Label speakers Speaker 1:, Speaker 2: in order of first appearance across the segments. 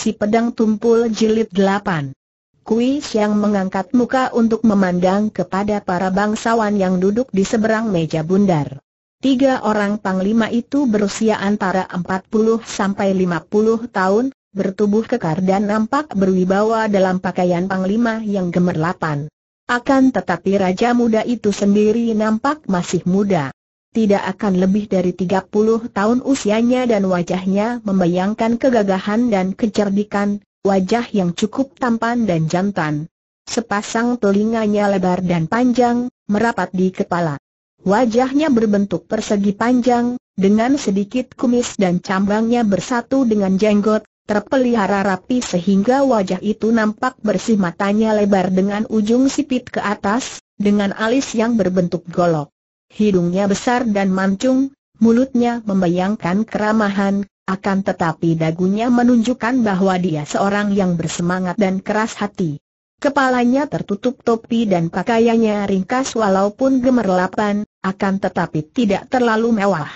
Speaker 1: Si Pedang Tumpul Jilid 8 Kui Siang mengangkat muka untuk memandang kepada para bangsawan yang duduk di seberang meja bundar. Tiga orang panglima itu berusia antara 40 sampai 50 tahun, bertubuh kekar dan nampak berwibawa dalam pakaian panglima yang gemerlapan. Akan tetapi raja muda itu sendiri nampak masih muda tidak akan lebih dari 30 tahun usianya dan wajahnya membayangkan kegagahan dan kecerdikan, wajah yang cukup tampan dan jantan. Sepasang telinganya lebar dan panjang, merapat di kepala. Wajahnya berbentuk persegi panjang, dengan sedikit kumis dan cambangnya bersatu dengan jenggot, terpelihara rapi sehingga wajah itu nampak bersih matanya lebar dengan ujung sipit ke atas, dengan alis yang berbentuk golok. Hidungnya besar dan mancung, mulutnya membayangkan keramahan, akan tetapi dagunya menunjukkan bahwa dia seorang yang bersemangat dan keras hati. Kepalanya tertutup topi dan pakaiannya ringkas walaupun gemerlapan, akan tetapi tidak terlalu mewah.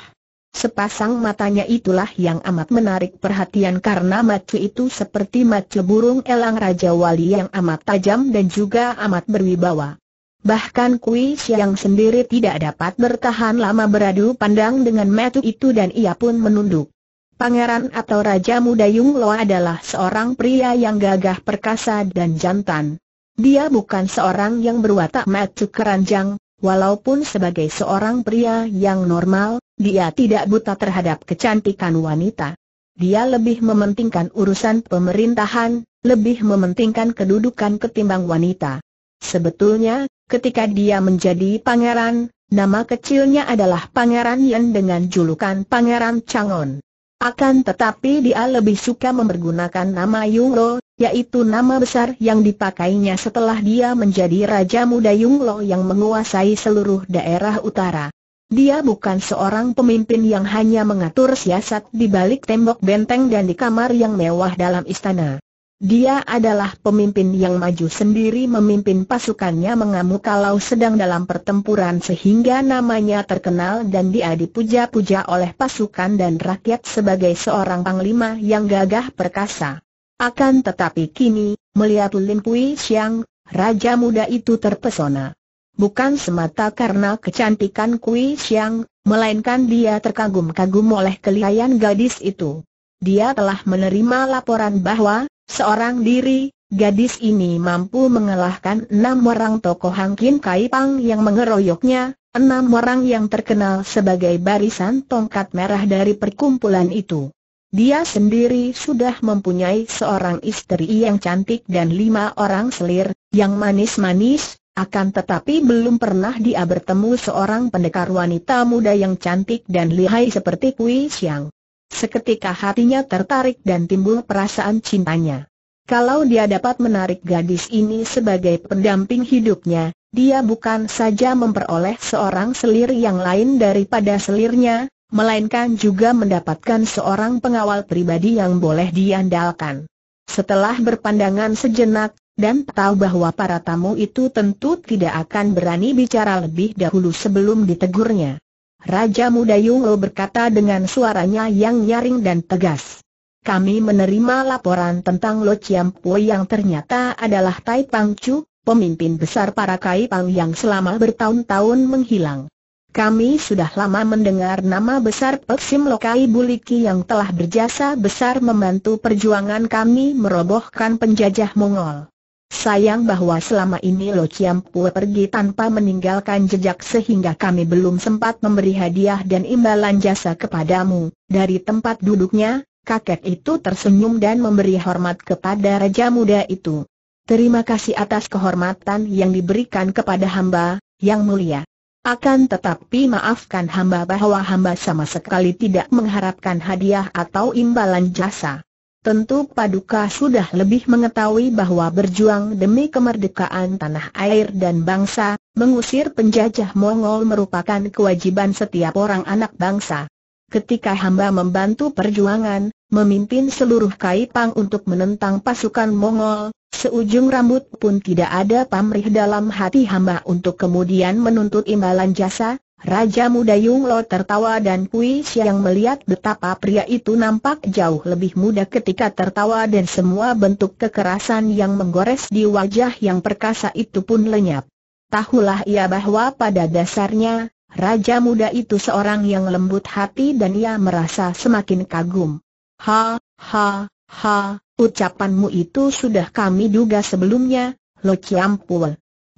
Speaker 1: Sepasang matanya itulah yang amat menarik perhatian karena macu itu seperti macu burung elang Raja Wali yang amat tajam dan juga amat berwibawa. Bahkan Kui Siang sendiri tidak dapat bertahan lama beradu pandang dengan metu itu dan ia pun menunduk. Pangeran atau Raja Muda Yung Lo adalah seorang pria yang gagah perkasa dan jantan. Dia bukan seorang yang berwatak metu keranjang, walaupun sebagai seorang pria yang normal, dia tidak buta terhadap kecantikan wanita. Dia lebih mementingkan urusan pemerintahan, lebih mementingkan kedudukan ketimbang wanita. Sebetulnya, Ketika dia menjadi pangeran, nama kecilnya adalah Pangeran Yen dengan julukan Pangeran Changon. Akan tetapi dia lebih suka mempergunakan nama Yunglo, yaitu nama besar yang dipakainya setelah dia menjadi Raja Muda Yunglo yang menguasai seluruh daerah utara. Dia bukan seorang pemimpin yang hanya mengatur siasat di balik tembok benteng dan di kamar yang mewah dalam istana. Dia adalah pemimpin yang maju sendiri memimpin pasukannya mengamuk kalau sedang dalam pertempuran sehingga namanya terkenal dan dia dipuja-puja oleh pasukan dan rakyat sebagai seorang panglima yang gagah perkasa. Akan tetapi kini, melihat Lim Pui Siang, raja muda itu terpesona. Bukan semata karena kecantikan Kui Siang, melainkan dia terkagum-kagum oleh kelihayan gadis itu. Dia telah menerima laporan bahwa Seorang diri, gadis ini mampu mengalahkan enam orang tokoh Kai Pang yang mengeroyoknya, enam orang yang terkenal sebagai barisan tongkat merah dari perkumpulan itu. Dia sendiri sudah mempunyai seorang istri yang cantik dan lima orang selir, yang manis-manis, akan tetapi belum pernah dia bertemu seorang pendekar wanita muda yang cantik dan lihai seperti Kui Xiang. Seketika hatinya tertarik dan timbul perasaan cintanya. Kalau dia dapat menarik gadis ini sebagai pendamping hidupnya, dia bukan saja memperoleh seorang selir yang lain daripada selirnya, melainkan juga mendapatkan seorang pengawal pribadi yang boleh diandalkan. Setelah berpandangan sejenak, dan tahu bahwa para tamu itu tentu tidak akan berani bicara lebih dahulu sebelum ditegurnya. Raja muda Yunglo berkata dengan suaranya yang nyaring dan tegas. Kami menerima laporan tentang Lo Chiam Po yang ternyata adalah Tai Pang Chu, pemimpin besar para Kai Pang yang selama bertahun-tahun menghilang. Kami sudah lama mendengar nama besar Pek Sim Lokai Buliki yang telah berjasa besar membantu perjuangan kami merobohkan penjajah Mongol. Sayang bahwa selama ini Lo Chiam pergi tanpa meninggalkan jejak sehingga kami belum sempat memberi hadiah dan imbalan jasa kepadamu. Dari tempat duduknya, kakek itu tersenyum dan memberi hormat kepada Raja Muda itu. Terima kasih atas kehormatan yang diberikan kepada hamba, yang mulia. Akan tetapi maafkan hamba bahwa hamba sama sekali tidak mengharapkan hadiah atau imbalan jasa. Tentu Paduka sudah lebih mengetahui bahwa berjuang demi kemerdekaan tanah air dan bangsa, mengusir penjajah Mongol merupakan kewajiban setiap orang anak bangsa. Ketika hamba membantu perjuangan, memimpin seluruh Kaipang untuk menentang pasukan Mongol, seujung rambut pun tidak ada pamrih dalam hati hamba untuk kemudian menuntut imbalan jasa, Raja muda Yung Lo tertawa dan Pui Siang melihat betapa pria itu nampak jauh lebih muda ketika tertawa dan semua bentuk kekerasan yang menggores di wajah yang perkasa itu pun lenyap. Tahulah ia bahwa pada dasarnya, Raja muda itu seorang yang lembut hati dan ia merasa semakin kagum. Ha, ha, ha, ucapanmu itu sudah kami duga sebelumnya, Lo Chiam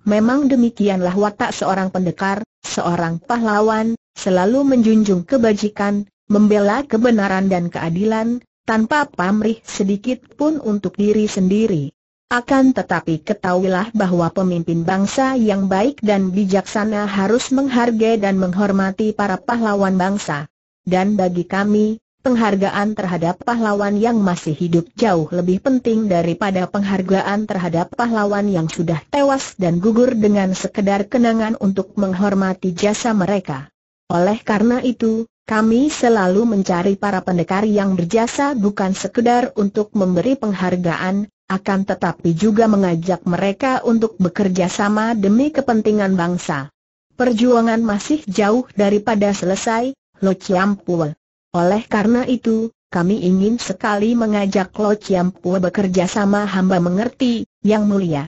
Speaker 1: Memang demikianlah watak seorang pendekar, seorang pahlawan, selalu menjunjung kebajikan, membela kebenaran dan keadilan, tanpa pamrih sedikit pun untuk diri sendiri. Akan tetapi ketahuilah bahwa pemimpin bangsa yang baik dan bijaksana harus menghargai dan menghormati para pahlawan bangsa. Dan bagi kami, Penghargaan terhadap pahlawan yang masih hidup jauh lebih penting daripada penghargaan terhadap pahlawan yang sudah tewas dan gugur dengan sekedar kenangan untuk menghormati jasa mereka. Oleh karena itu, kami selalu mencari para pendekar yang berjasa bukan sekedar untuk memberi penghargaan, akan tetapi juga mengajak mereka untuk bekerja sama demi kepentingan bangsa. Perjuangan masih jauh daripada selesai, Lo Chiam Pua. Oleh karena itu, kami ingin sekali mengajak Lo Chiam bekerja sama hamba mengerti, Yang Mulia.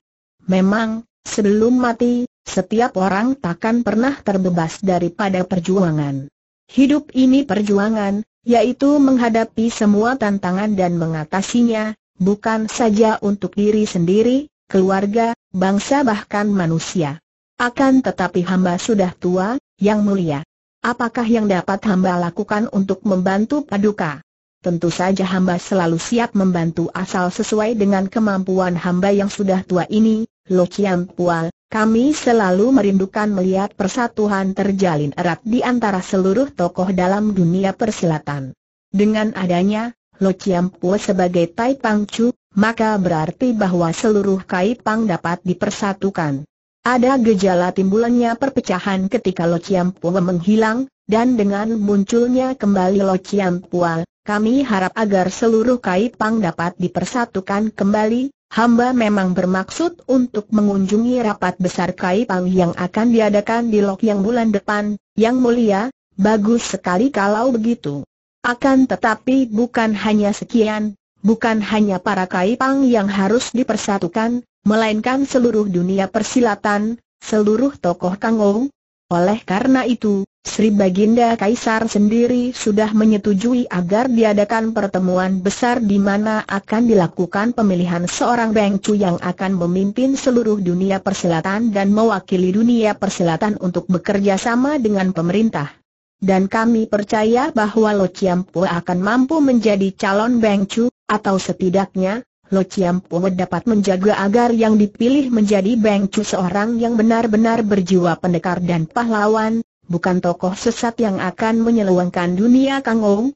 Speaker 1: Memang, sebelum mati, setiap orang takkan pernah terbebas daripada perjuangan. Hidup ini perjuangan, yaitu menghadapi semua tantangan dan mengatasinya, bukan saja untuk diri sendiri, keluarga, bangsa bahkan manusia. Akan tetapi hamba sudah tua, yang mulia. Apakah yang dapat hamba lakukan untuk membantu Paduka? Tentu saja hamba selalu siap membantu asal sesuai dengan kemampuan hamba yang sudah tua ini, Lo Chiang Pual. Kami selalu merindukan melihat persatuan terjalin erat di antara seluruh tokoh dalam dunia persilatan. Dengan adanya, Lo Chiang Pual sebagai Tai Pang Chu, maka berarti bahwa seluruh Kai Pang dapat dipersatukan. Ada gejala timbulannya perpecahan ketika Lo Pua menghilang, dan dengan munculnya kembali Lo Pua, kami harap agar seluruh Kaipang dapat dipersatukan kembali. Hamba memang bermaksud untuk mengunjungi rapat besar Kaipang yang akan diadakan di Lok yang bulan depan, yang mulia, bagus sekali kalau begitu. Akan tetapi bukan hanya sekian, bukan hanya para Kaipang yang harus dipersatukan, melainkan seluruh dunia persilatan, seluruh tokoh Kangou. Oleh karena itu, Sri Baginda Kaisar sendiri sudah menyetujui agar diadakan pertemuan besar di mana akan dilakukan pemilihan seorang bengcu yang akan memimpin seluruh dunia persilatan dan mewakili dunia persilatan untuk bekerja sama dengan pemerintah. Dan kami percaya bahwa Lo Chiam akan mampu menjadi calon bengcu atau setidaknya, Lo Chiam dapat menjaga agar yang dipilih menjadi Beng Chu seorang yang benar-benar berjiwa pendekar dan pahlawan, bukan tokoh sesat yang akan menyeluangkan dunia Kang Ou.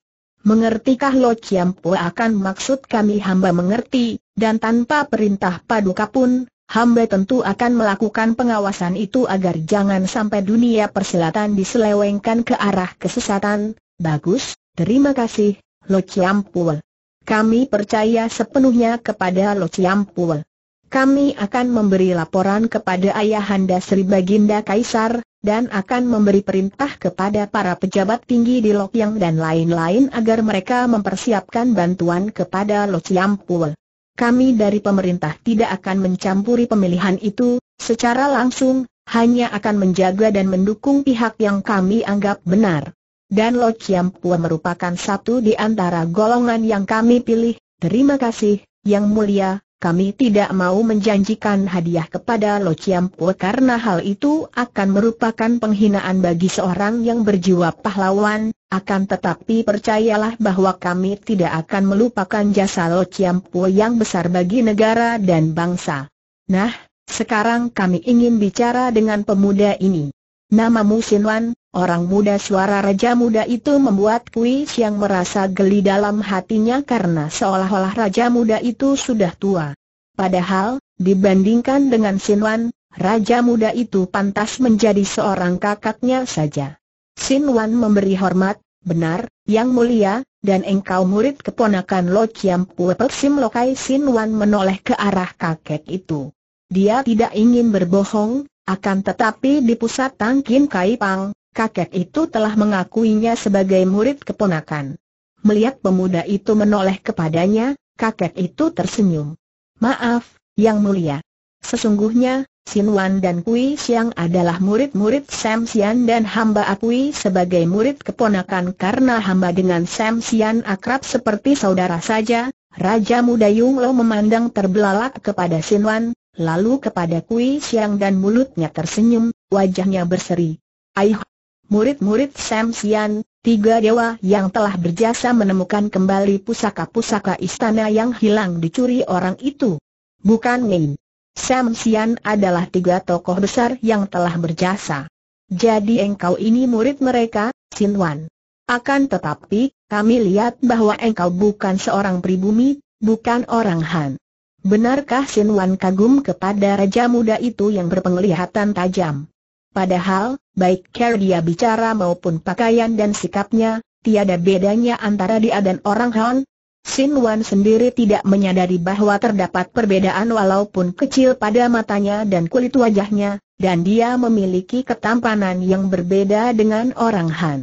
Speaker 1: Mengertikah Lo Chiam akan maksud kami hamba mengerti, dan tanpa perintah paduka pun, hamba tentu akan melakukan pengawasan itu agar jangan sampai dunia persilatan diselewengkan ke arah kesesatan. Bagus, terima kasih, Lo Chiam kami percaya sepenuhnya kepada Lo Ciampul. Kami akan memberi laporan kepada Ayahanda Sri Baginda Kaisar, dan akan memberi perintah kepada para pejabat tinggi di Lokyang dan lain-lain agar mereka mempersiapkan bantuan kepada Lo Ciampul. Kami dari pemerintah tidak akan mencampuri pemilihan itu, secara langsung, hanya akan menjaga dan mendukung pihak yang kami anggap benar dan Lo Chiam Pua merupakan satu di antara golongan yang kami pilih. Terima kasih, Yang Mulia, kami tidak mau menjanjikan hadiah kepada Lo Chiam Pua karena hal itu akan merupakan penghinaan bagi seorang yang berjiwa pahlawan, akan tetapi percayalah bahwa kami tidak akan melupakan jasa Lo Chiam Pua yang besar bagi negara dan bangsa. Nah, sekarang kami ingin bicara dengan pemuda ini. Namamu Wan. Orang muda suara Raja Muda itu membuat Kui Siang merasa geli dalam hatinya karena seolah-olah Raja Muda itu sudah tua. Padahal, dibandingkan dengan Sinwan, Raja Muda itu pantas menjadi seorang kakaknya saja. Sinwan memberi hormat, benar, yang mulia, dan engkau murid keponakan Lo Chiam Pue Sim Lokai Sinwan menoleh ke arah kakek itu. Dia tidak ingin berbohong, akan tetapi di pusat Tangkin Kai Pang, kakek itu telah mengakuinya sebagai murid keponakan. Melihat pemuda itu menoleh kepadanya, kakek itu tersenyum. Maaf, Yang Mulia. Sesungguhnya, Wan dan Kui Siang adalah murid-murid Sam Sian dan hamba akui sebagai murid keponakan karena hamba dengan Sam Sian akrab seperti saudara saja. Raja muda Yung Lo memandang terbelalak kepada Wan, lalu kepada Kui Siang dan mulutnya tersenyum, wajahnya berseri. Aih, murid-murid Sam Sian, tiga dewa yang telah berjasa menemukan kembali pusaka-pusaka istana yang hilang dicuri orang itu. Bukan main. Sam Sian adalah tiga tokoh besar yang telah berjasa. Jadi engkau ini murid mereka, Sin Wan. Akan tetapi, kami lihat bahwa engkau bukan seorang pribumi, bukan orang Han. Benarkah Sin Wan kagum kepada raja muda itu yang berpenglihatan tajam? Padahal, baik cara dia bicara maupun pakaian dan sikapnya, tiada bedanya antara dia dan orang Han. Sin Wan sendiri tidak menyadari bahwa terdapat perbedaan walaupun kecil pada matanya dan kulit wajahnya, dan dia memiliki ketampanan yang berbeda dengan orang Han.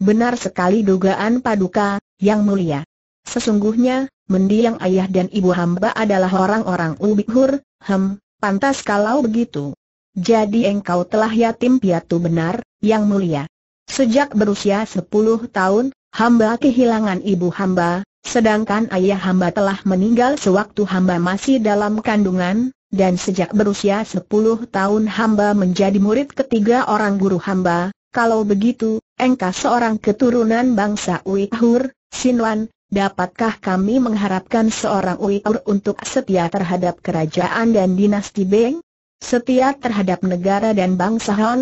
Speaker 1: Benar sekali dugaan Paduka, Yang Mulia. Sesungguhnya, mendiang ayah dan ibu hamba adalah orang-orang Ubihur, hem, pantas kalau begitu. Jadi engkau telah yatim piatu benar, yang mulia. Sejak berusia sepuluh tahun, hamba kehilangan ibu hamba, sedangkan ayah hamba telah meninggal sewaktu hamba masih dalam kandungan, dan sejak berusia sepuluh tahun hamba menjadi murid ketiga orang guru hamba. Kalau begitu, engkau seorang keturunan bangsa Uighur, Sinwan, dapatkah kami mengharapkan seorang Uighur untuk setia terhadap kerajaan dan dinasti Beng? setia terhadap negara dan bangsa Han.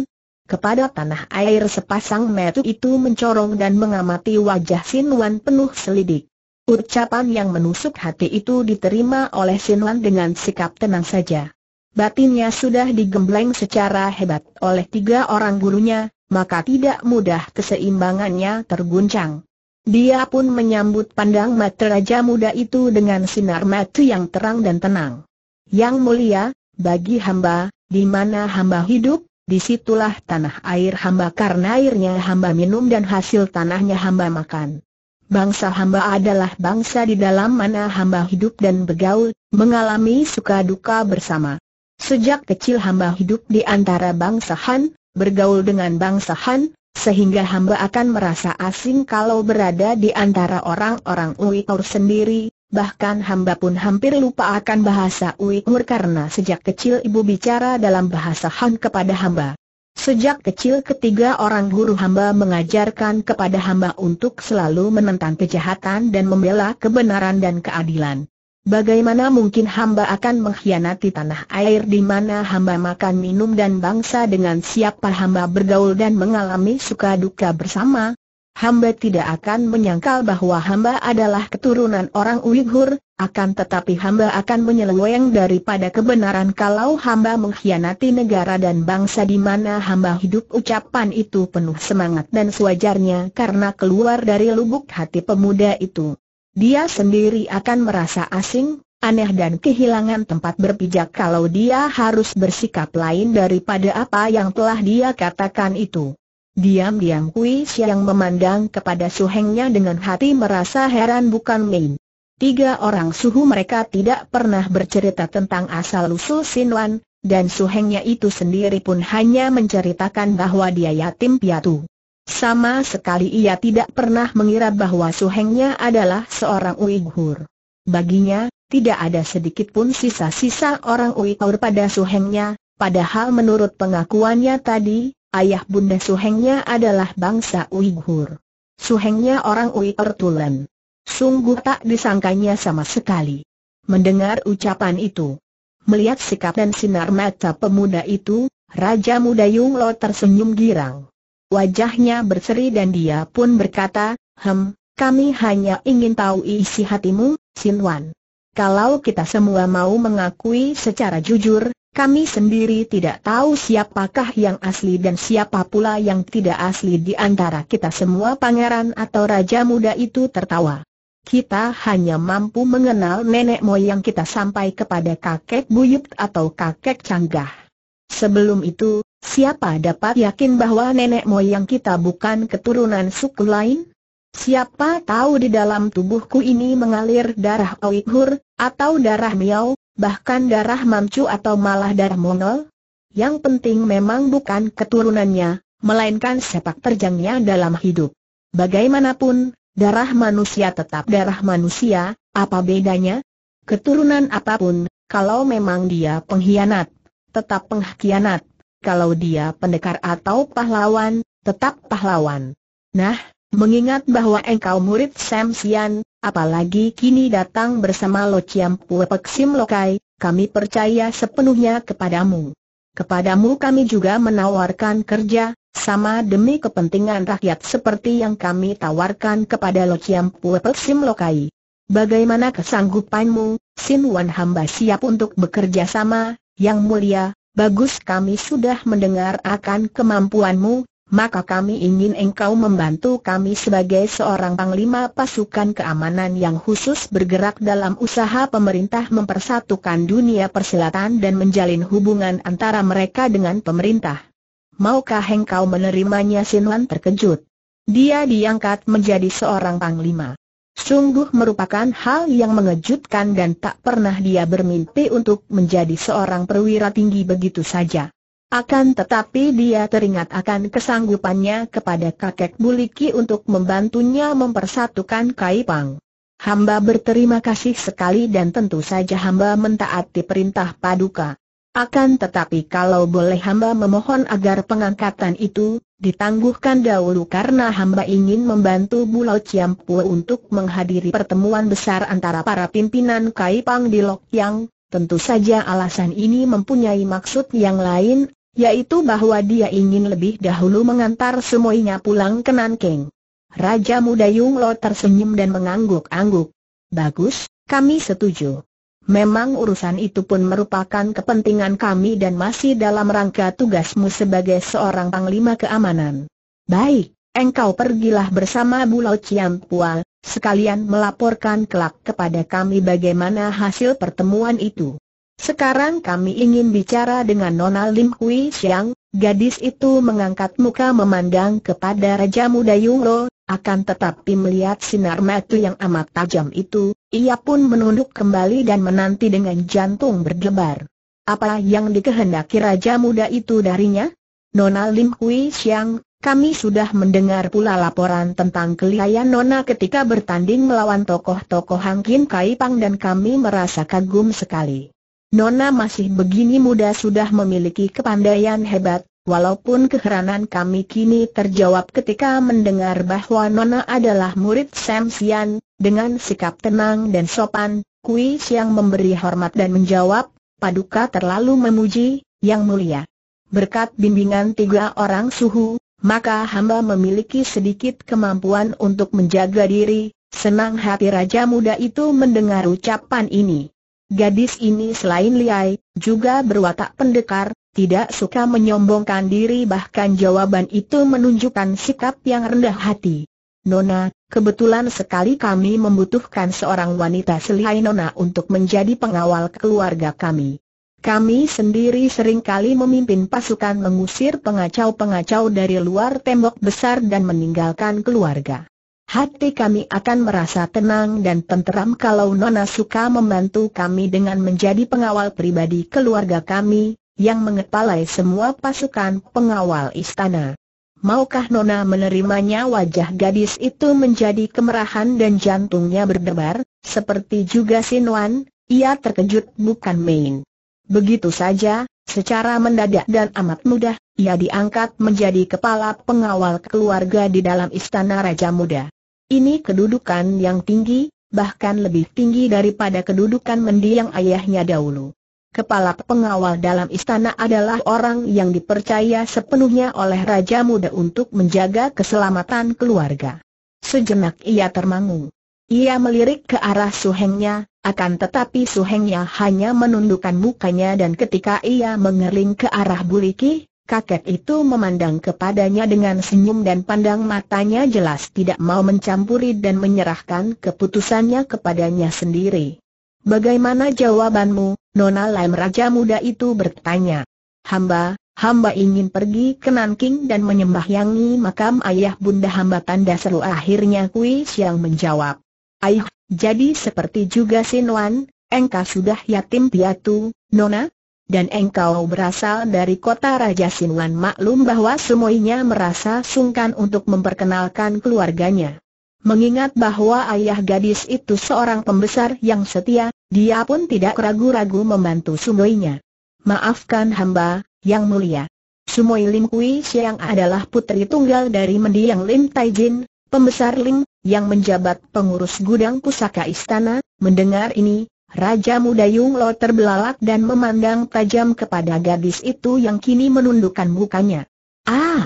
Speaker 1: Kepada tanah air sepasang metu itu mencorong dan mengamati wajah Sin Wan penuh selidik. Ucapan yang menusuk hati itu diterima oleh Sin Wan dengan sikap tenang saja. Batinnya sudah digembleng secara hebat oleh tiga orang gurunya, maka tidak mudah keseimbangannya terguncang. Dia pun menyambut pandang mata raja muda itu dengan sinar mata yang terang dan tenang. Yang mulia, bagi hamba, di mana hamba hidup, disitulah tanah air hamba karena airnya hamba minum dan hasil tanahnya hamba makan. Bangsa hamba adalah bangsa di dalam mana hamba hidup dan bergaul, mengalami suka duka bersama. Sejak kecil hamba hidup di antara bangsa Han, bergaul dengan bangsa Han, sehingga hamba akan merasa asing kalau berada di antara orang-orang Uighur sendiri, bahkan hamba pun hampir lupa akan bahasa Uighur karena sejak kecil ibu bicara dalam bahasa Han kepada hamba. Sejak kecil ketiga orang guru hamba mengajarkan kepada hamba untuk selalu menentang kejahatan dan membela kebenaran dan keadilan. Bagaimana mungkin hamba akan mengkhianati tanah air di mana hamba makan minum dan bangsa dengan siapa hamba bergaul dan mengalami suka duka bersama? hamba tidak akan menyangkal bahwa hamba adalah keturunan orang Uighur, akan tetapi hamba akan menyeleweng daripada kebenaran kalau hamba mengkhianati negara dan bangsa di mana hamba hidup ucapan itu penuh semangat dan sewajarnya karena keluar dari lubuk hati pemuda itu. Dia sendiri akan merasa asing, aneh dan kehilangan tempat berpijak kalau dia harus bersikap lain daripada apa yang telah dia katakan itu. Diam-diam Kui Siang memandang kepada suhengnya dengan hati merasa heran bukan main. Tiga orang suhu mereka tidak pernah bercerita tentang asal-usul Sinwan, dan suhengnya itu sendiri pun hanya menceritakan bahwa dia yatim piatu. Sama sekali ia tidak pernah mengira bahwa suhengnya adalah seorang Uighur. Baginya, tidak ada sedikit pun sisa-sisa orang Uighur pada suhengnya, padahal menurut pengakuannya tadi, Ayah bunda Suhengnya adalah bangsa Uighur. Suhengnya orang Uighur Tulen. Sungguh tak disangkanya sama sekali. Mendengar ucapan itu, melihat sikap dan sinar mata pemuda itu, Raja Muda Yung Lo tersenyum girang. Wajahnya berseri dan dia pun berkata, Hem, kami hanya ingin tahu isi hatimu, Sinwan. Kalau kita semua mau mengakui secara jujur, kami sendiri tidak tahu siapakah yang asli dan siapa pula yang tidak asli di antara kita semua pangeran atau raja muda itu tertawa. Kita hanya mampu mengenal nenek moyang kita sampai kepada kakek buyut atau kakek canggah. Sebelum itu, siapa dapat yakin bahwa nenek moyang kita bukan keturunan suku lain? Siapa tahu di dalam tubuhku ini mengalir darah Oikhur, atau darah Miao, bahkan darah mamcu atau malah darah mongol. Yang penting memang bukan keturunannya, melainkan sepak terjangnya dalam hidup. Bagaimanapun, darah manusia tetap darah manusia, apa bedanya? Keturunan apapun, kalau memang dia pengkhianat, tetap pengkhianat. Kalau dia pendekar atau pahlawan, tetap pahlawan. Nah, mengingat bahwa engkau murid Sam Sian, Apalagi kini datang bersama Lo Chiam Pue Pek Sim Lokai, kami percaya sepenuhnya kepadamu. Kepadamu kami juga menawarkan kerja, sama demi kepentingan rakyat seperti yang kami tawarkan kepada Lo Chiam Pue Pek Sim Lokai. Bagaimana kesanggupanmu, Sin Wan hamba siap untuk bekerja sama, Yang Mulia, bagus kami sudah mendengar akan kemampuanmu, maka kami ingin engkau membantu kami sebagai seorang panglima pasukan keamanan yang khusus bergerak dalam usaha pemerintah mempersatukan dunia persilatan dan menjalin hubungan antara mereka dengan pemerintah. Maukah engkau menerimanya Sinwan terkejut? Dia diangkat menjadi seorang panglima. Sungguh merupakan hal yang mengejutkan dan tak pernah dia bermimpi untuk menjadi seorang perwira tinggi begitu saja. Akan tetapi dia teringat akan kesanggupannya kepada kakek Buliki untuk membantunya mempersatukan Kaipang. Hamba berterima kasih sekali dan tentu saja hamba mentaati perintah paduka. Akan tetapi kalau boleh hamba memohon agar pengangkatan itu ditangguhkan dahulu karena hamba ingin membantu Bulau Ciampu untuk menghadiri pertemuan besar antara para pimpinan Kaipang di Lok Yang. Tentu saja alasan ini mempunyai maksud yang lain, yaitu bahwa dia ingin lebih dahulu mengantar semuanya pulang ke Nanking. Raja muda Yung Lo tersenyum dan mengangguk-angguk. Bagus, kami setuju. Memang urusan itu pun merupakan kepentingan kami dan masih dalam rangka tugasmu sebagai seorang panglima keamanan. Baik, engkau pergilah bersama Bulau Pual, sekalian melaporkan kelak kepada kami bagaimana hasil pertemuan itu. Sekarang kami ingin bicara dengan Nona Lim Hui Xiang, gadis itu mengangkat muka memandang kepada Raja Muda Lo, akan tetapi melihat sinar mata yang amat tajam itu, ia pun menunduk kembali dan menanti dengan jantung berdebar. Apa yang dikehendaki Raja Muda itu darinya? Nona Lim Hui Xiang, kami sudah mendengar pula laporan tentang kelihayan Nona ketika bertanding melawan tokoh-tokoh Hang Kin Kai Pang dan kami merasa kagum sekali. Nona masih begini muda sudah memiliki kepandaian hebat, walaupun keheranan kami kini terjawab ketika mendengar bahwa Nona adalah murid Sam Sian, dengan sikap tenang dan sopan, Kui Siang memberi hormat dan menjawab, Paduka terlalu memuji, Yang Mulia. Berkat bimbingan tiga orang suhu, maka hamba memiliki sedikit kemampuan untuk menjaga diri, senang hati Raja Muda itu mendengar ucapan ini. Gadis ini selain liai, juga berwatak pendekar, tidak suka menyombongkan diri bahkan jawaban itu menunjukkan sikap yang rendah hati. Nona, kebetulan sekali kami membutuhkan seorang wanita selihai Nona untuk menjadi pengawal keluarga kami. Kami sendiri seringkali memimpin pasukan mengusir pengacau-pengacau dari luar tembok besar dan meninggalkan keluarga. Hati kami akan merasa tenang dan tenteram kalau Nona suka membantu kami dengan menjadi pengawal pribadi keluarga kami, yang mengepalai semua pasukan pengawal istana. Maukah Nona menerimanya wajah gadis itu menjadi kemerahan dan jantungnya berdebar, seperti juga Wan. ia terkejut bukan main. Begitu saja, secara mendadak dan amat mudah, ia diangkat menjadi kepala pengawal keluarga di dalam istana Raja Muda. Ini kedudukan yang tinggi, bahkan lebih tinggi daripada kedudukan mendiang ayahnya dahulu. Kepala pengawal dalam istana adalah orang yang dipercaya sepenuhnya oleh Raja Muda untuk menjaga keselamatan keluarga. Sejenak ia termangu. Ia melirik ke arah suhengnya, akan tetapi suhengnya hanya menundukkan mukanya dan ketika ia mengerling ke arah buliki, Kakek itu memandang kepadanya dengan senyum dan pandang matanya jelas tidak mau mencampuri dan menyerahkan keputusannya kepadanya sendiri. Bagaimana jawabanmu, Nona Lam Raja Muda itu bertanya. Hamba, hamba ingin pergi ke Nanking dan menyembahyangi makam ayah bunda hamba tanda seru akhirnya Kui Siang menjawab. Ayuh, jadi seperti juga Sinwan, engkau sudah yatim piatu, Nona? dan engkau berasal dari kota Raja Sinwan maklum bahwa semuanya merasa sungkan untuk memperkenalkan keluarganya. Mengingat bahwa ayah gadis itu seorang pembesar yang setia, dia pun tidak ragu-ragu membantu Sumoinya. Maafkan hamba, yang mulia. Sumoi Lim Kui Siang adalah putri tunggal dari mendiang Lim Taijin, pembesar Lim, yang menjabat pengurus gudang pusaka istana, mendengar ini, Raja muda Yung Lo terbelalak dan memandang tajam kepada gadis itu yang kini menundukkan mukanya. Ah!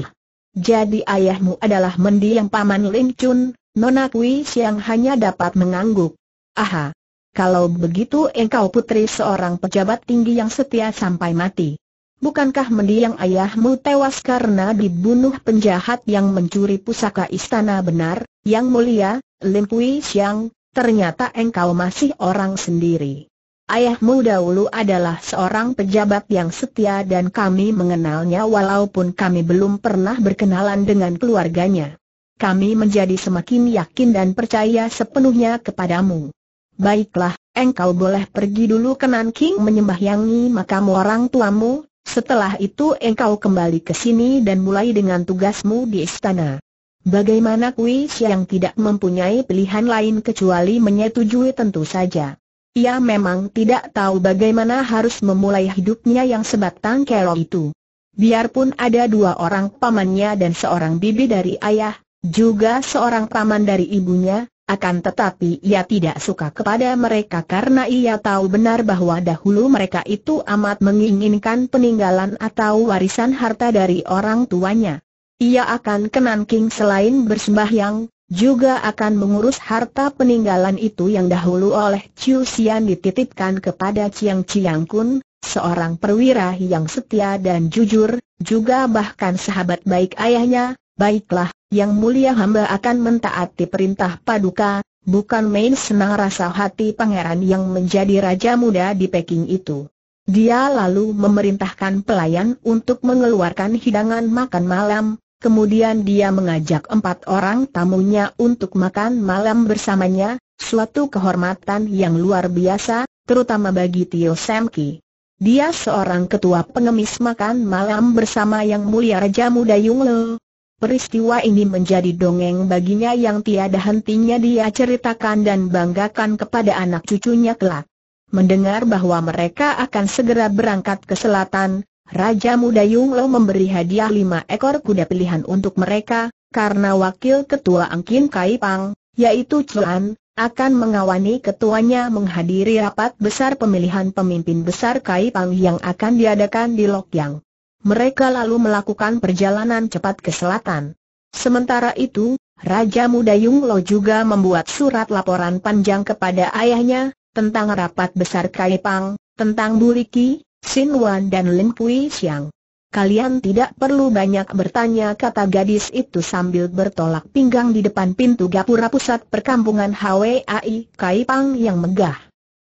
Speaker 1: Jadi ayahmu adalah mendiang paman Lin Chun, Nona Kui Siang hanya dapat mengangguk. Aha! Kalau begitu engkau putri seorang pejabat tinggi yang setia sampai mati. Bukankah mendiang ayahmu tewas karena dibunuh penjahat yang mencuri pusaka istana benar, yang mulia, Lim Pui Siang, ternyata engkau masih orang sendiri. Ayahmu dahulu adalah seorang pejabat yang setia dan kami mengenalnya walaupun kami belum pernah berkenalan dengan keluarganya. Kami menjadi semakin yakin dan percaya sepenuhnya kepadamu. Baiklah, engkau boleh pergi dulu ke Nanking menyembahyangi makam orang tuamu, setelah itu engkau kembali ke sini dan mulai dengan tugasmu di istana. Bagaimana Kui Siang tidak mempunyai pilihan lain kecuali menyetujui tentu saja. Ia memang tidak tahu bagaimana harus memulai hidupnya yang sebatang kelo itu. Biarpun ada dua orang pamannya dan seorang bibi dari ayah, juga seorang paman dari ibunya, akan tetapi ia tidak suka kepada mereka karena ia tahu benar bahwa dahulu mereka itu amat menginginkan peninggalan atau warisan harta dari orang tuanya ia akan kenanking selain bersembahyang, juga akan mengurus harta peninggalan itu yang dahulu oleh Chiu Xian dititipkan kepada Chiang Chiang Kun, seorang perwira yang setia dan jujur, juga bahkan sahabat baik ayahnya, baiklah, yang mulia hamba akan mentaati perintah paduka, bukan main senang rasa hati pangeran yang menjadi raja muda di Peking itu. Dia lalu memerintahkan pelayan untuk mengeluarkan hidangan makan malam, Kemudian dia mengajak empat orang tamunya untuk makan malam bersamanya, suatu kehormatan yang luar biasa, terutama bagi Tio Semki. Dia seorang ketua pengemis makan malam bersama yang mulia Raja Muda Yung Peristiwa ini menjadi dongeng baginya yang tiada hentinya dia ceritakan dan banggakan kepada anak cucunya kelak. Mendengar bahwa mereka akan segera berangkat ke selatan, Raja muda Yung Lo memberi hadiah lima ekor kuda pilihan untuk mereka, karena wakil ketua Angkin Kai Pang, yaitu Chuan, akan mengawani ketuanya menghadiri rapat besar pemilihan pemimpin besar Kai Pang yang akan diadakan di Lokyang. Mereka lalu melakukan perjalanan cepat ke selatan. Sementara itu, Raja muda Yung Lo juga membuat surat laporan panjang kepada ayahnya, tentang rapat besar Kai Pang, tentang Buriki, Sin Wan dan Lin Pui Xiang. Kalian tidak perlu banyak bertanya kata gadis itu sambil bertolak pinggang di depan pintu gapura pusat perkampungan HWAI Kai Pang yang megah.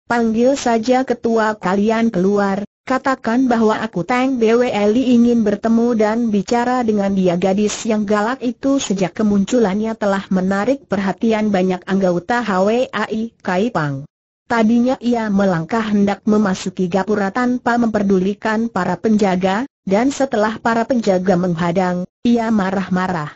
Speaker 1: Panggil saja ketua kalian keluar, katakan bahwa aku Tang BWLI ingin bertemu dan bicara dengan dia gadis yang galak itu sejak kemunculannya telah menarik perhatian banyak anggota HWAI Kai Pang. Tadinya ia melangkah hendak memasuki gapura tanpa memperdulikan para penjaga, dan setelah para penjaga menghadang, ia marah-marah.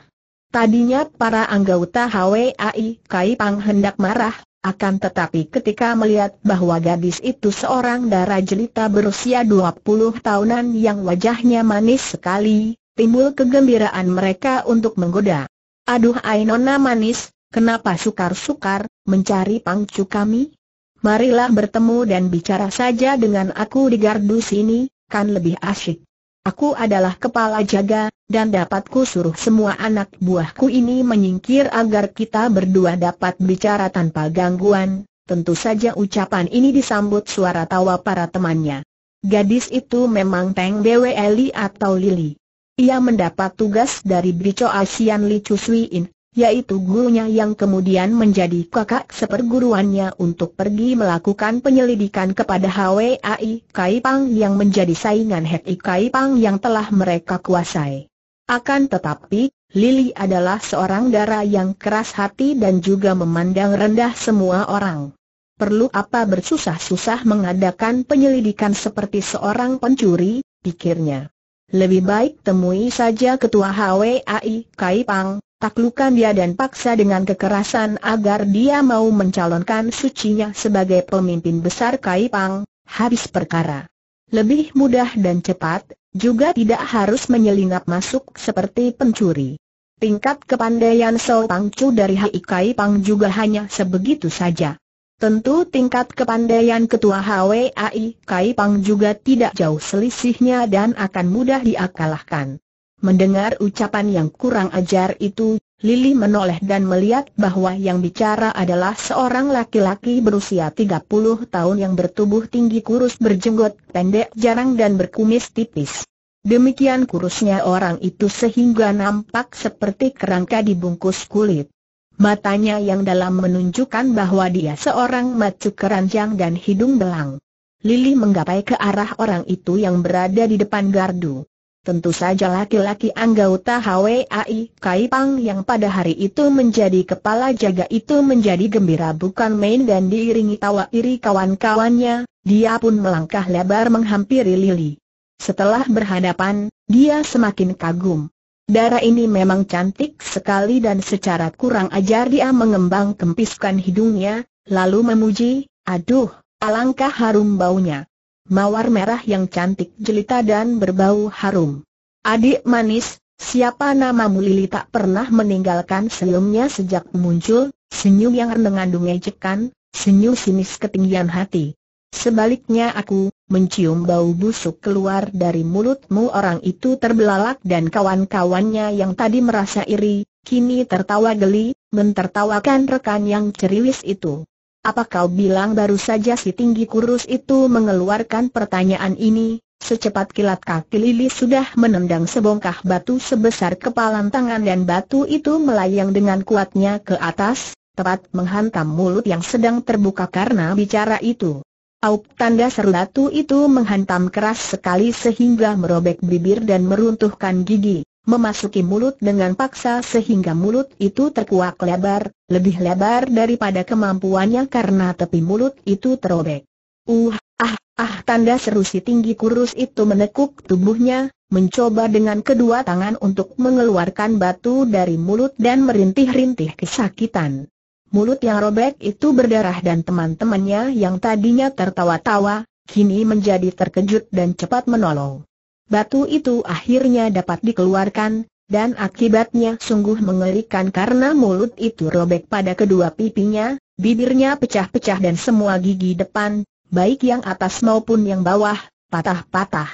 Speaker 1: Tadinya para anggota HWAI Kai Pang hendak marah, akan tetapi ketika melihat bahwa gadis itu seorang darah jelita berusia 20 tahunan yang wajahnya manis sekali, timbul kegembiraan mereka untuk menggoda. Aduh Ainona manis, kenapa sukar-sukar, mencari pangcu kami? Marilah bertemu dan bicara saja dengan aku di gardu sini, kan lebih asyik. Aku adalah kepala jaga, dan dapatku suruh semua anak buahku ini menyingkir agar kita berdua dapat bicara tanpa gangguan. Tentu saja ucapan ini disambut suara tawa para temannya. Gadis itu memang Teng Bwe Eli atau Lili. Ia mendapat tugas dari Brico Asian Li Chusuin, yaitu gurunya yang kemudian menjadi kakak seperguruannya untuk pergi melakukan penyelidikan kepada HWAI Kaipang yang menjadi saingan Kai Kaipang yang telah mereka kuasai. Akan tetapi, Lili adalah seorang dara yang keras hati dan juga memandang rendah semua orang. Perlu apa bersusah-susah mengadakan penyelidikan seperti seorang pencuri, pikirnya. Lebih baik temui saja ketua HWAI Kaipang, taklukan dia dan paksa dengan kekerasan agar dia mau mencalonkan sucinya sebagai pemimpin besar Kaipang, habis perkara. Lebih mudah dan cepat, juga tidak harus menyelinap masuk seperti pencuri. Tingkat kepandaian Sao Pangcu dari Hai Pang juga hanya sebegitu saja. Tentu tingkat kepandaian ketua HWAI Pang juga tidak jauh selisihnya dan akan mudah diakalahkan. Mendengar ucapan yang kurang ajar itu, Lili menoleh dan melihat bahwa yang bicara adalah seorang laki-laki berusia 30 tahun yang bertubuh tinggi kurus berjenggot pendek jarang dan berkumis tipis. Demikian kurusnya orang itu sehingga nampak seperti kerangka dibungkus kulit. Matanya yang dalam menunjukkan bahwa dia seorang macu keranjang dan hidung belang. Lili menggapai ke arah orang itu yang berada di depan gardu. Tentu saja laki-laki anggota HWAI Kaipang yang pada hari itu menjadi kepala jaga itu menjadi gembira bukan main dan diiringi tawa iri kawan-kawannya, dia pun melangkah lebar menghampiri Lili. Setelah berhadapan, dia semakin kagum. Dara ini memang cantik sekali dan secara kurang ajar dia mengembang kempiskan hidungnya, lalu memuji, aduh, alangkah harum baunya mawar merah yang cantik jelita dan berbau harum. Adik manis, siapa namamu Lili tak pernah meninggalkan senyumnya sejak muncul, senyum yang mengandung ejekan, senyum sinis ketinggian hati. Sebaliknya aku, mencium bau busuk keluar dari mulutmu orang itu terbelalak dan kawan-kawannya yang tadi merasa iri, kini tertawa geli, mentertawakan rekan yang ceriwis itu. Apa kau bilang baru saja si tinggi kurus itu mengeluarkan pertanyaan ini? Secepat kilat kaki Lili sudah menendang sebongkah batu sebesar kepalan tangan dan batu itu melayang dengan kuatnya ke atas, tepat menghantam mulut yang sedang terbuka karena bicara itu. Auk tanda seru batu itu menghantam keras sekali sehingga merobek bibir dan meruntuhkan gigi memasuki mulut dengan paksa sehingga mulut itu terkuak lebar, lebih lebar daripada kemampuannya karena tepi mulut itu terobek. Uh, ah, ah tanda seru si tinggi kurus itu menekuk tubuhnya, mencoba dengan kedua tangan untuk mengeluarkan batu dari mulut dan merintih-rintih kesakitan. Mulut yang robek itu berdarah dan teman-temannya yang tadinya tertawa-tawa, kini menjadi terkejut dan cepat menolong batu itu akhirnya dapat dikeluarkan, dan akibatnya sungguh mengerikan karena mulut itu robek pada kedua pipinya, bibirnya pecah-pecah dan semua gigi depan, baik yang atas maupun yang bawah, patah-patah.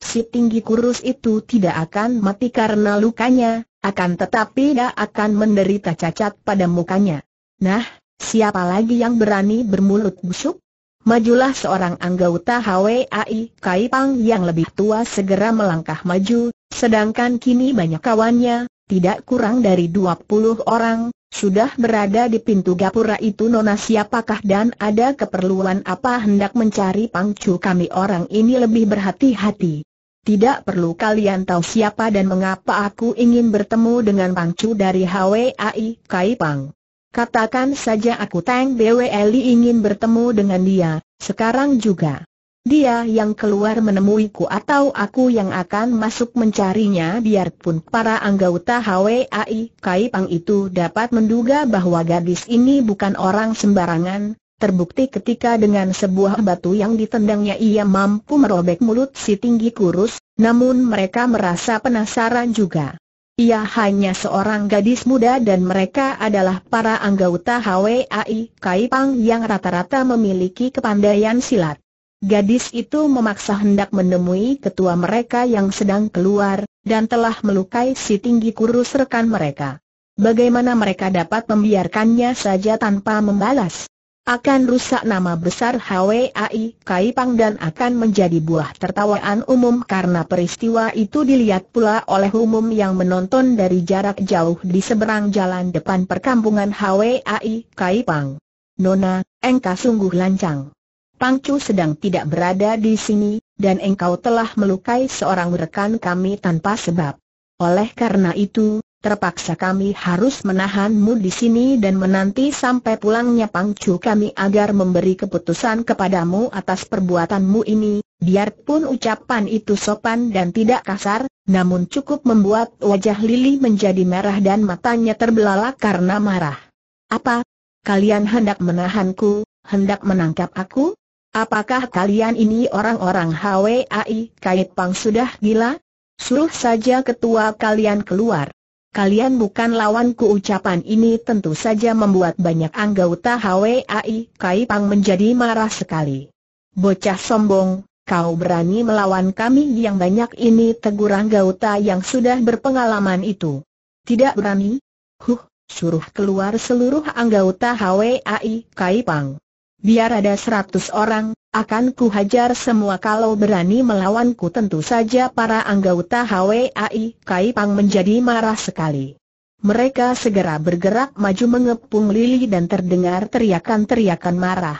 Speaker 1: Si tinggi kurus itu tidak akan mati karena lukanya, akan tetapi dia akan menderita cacat pada mukanya. Nah, siapa lagi yang berani bermulut busuk? Majulah seorang anggota HWAI Pang yang lebih tua segera melangkah maju, sedangkan kini banyak kawannya, tidak kurang dari 20 orang, sudah berada di pintu gapura itu Nona siapakah dan ada keperluan apa hendak mencari pangcu kami orang ini lebih berhati-hati. Tidak perlu kalian tahu siapa dan mengapa aku ingin bertemu dengan pangcu dari HWAI Pang. Katakan saja aku Tang Bweli ingin bertemu dengan dia, sekarang juga. Dia yang keluar menemuiku atau aku yang akan masuk mencarinya biarpun para anggota HWAI Kaipang itu dapat menduga bahwa gadis ini bukan orang sembarangan, terbukti ketika dengan sebuah batu yang ditendangnya ia mampu merobek mulut si tinggi kurus, namun mereka merasa penasaran juga. Ia hanya seorang gadis muda dan mereka adalah para anggota HWAI Kaipang yang rata-rata memiliki kepandaian silat. Gadis itu memaksa hendak menemui ketua mereka yang sedang keluar, dan telah melukai si tinggi kurus rekan mereka. Bagaimana mereka dapat membiarkannya saja tanpa membalas? akan rusak nama besar HWAI Kaipang dan akan menjadi buah tertawaan umum karena peristiwa itu dilihat pula oleh umum yang menonton dari jarak jauh di seberang jalan depan perkampungan HWAI Kaipang. Nona, engkau sungguh lancang. Pangcu sedang tidak berada di sini, dan engkau telah melukai seorang rekan kami tanpa sebab. Oleh karena itu, terpaksa kami harus menahanmu di sini dan menanti sampai pulangnya Pangcu kami agar memberi keputusan kepadamu atas perbuatanmu ini. Biarpun ucapan itu sopan dan tidak kasar, namun cukup membuat wajah Lili menjadi merah dan matanya terbelalak karena marah. Apa? Kalian hendak menahanku, hendak menangkap aku? Apakah kalian ini orang-orang HWAI Kait Pang sudah gila? Suruh saja ketua kalian keluar kalian bukan lawanku ucapan ini tentu saja membuat banyak anggota HWAI Kai Pang menjadi marah sekali. Bocah sombong, kau berani melawan kami yang banyak ini tegur anggota yang sudah berpengalaman itu. Tidak berani? Huh, suruh keluar seluruh anggota HWAI Kai Pang. Biar ada seratus orang, akan kuhajar semua kalau berani melawanku tentu saja para anggota HWAI Kai Pang menjadi marah sekali. Mereka segera bergerak maju mengepung Lili dan terdengar teriakan-teriakan marah.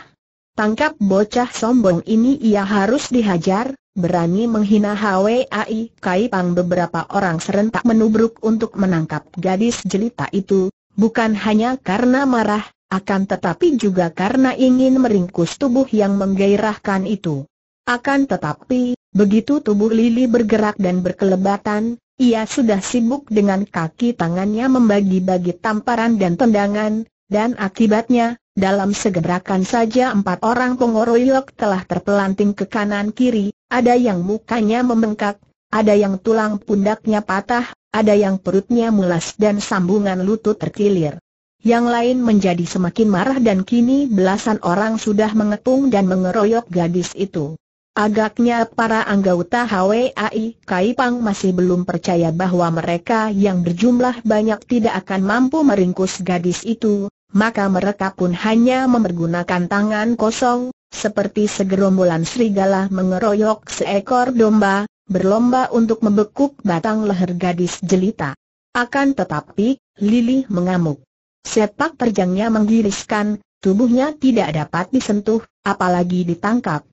Speaker 1: Tangkap bocah sombong ini ia harus dihajar, berani menghina HWAI Kai Pang beberapa orang serentak menubruk untuk menangkap gadis jelita itu, bukan hanya karena marah, akan tetapi juga karena ingin meringkus tubuh yang menggairahkan itu. Akan tetapi, begitu tubuh Lili bergerak dan berkelebatan, ia sudah sibuk dengan kaki tangannya membagi-bagi tamparan dan tendangan, dan akibatnya, dalam segerakan saja empat orang pengoroyok telah terpelanting ke kanan kiri, ada yang mukanya membengkak, ada yang tulang pundaknya patah, ada yang perutnya mulas dan sambungan lutut terkilir. Yang lain menjadi semakin marah dan kini belasan orang sudah mengepung dan mengeroyok gadis itu. Agaknya para anggota HWAI Kaipang masih belum percaya bahwa mereka yang berjumlah banyak tidak akan mampu meringkus gadis itu, maka mereka pun hanya mempergunakan tangan kosong, seperti segerombolan serigala mengeroyok seekor domba, berlomba untuk membekuk batang leher gadis jelita. Akan tetapi, Lili mengamuk. Sepak terjangnya menggiriskan, tubuhnya tidak dapat disentuh, apalagi ditangkap.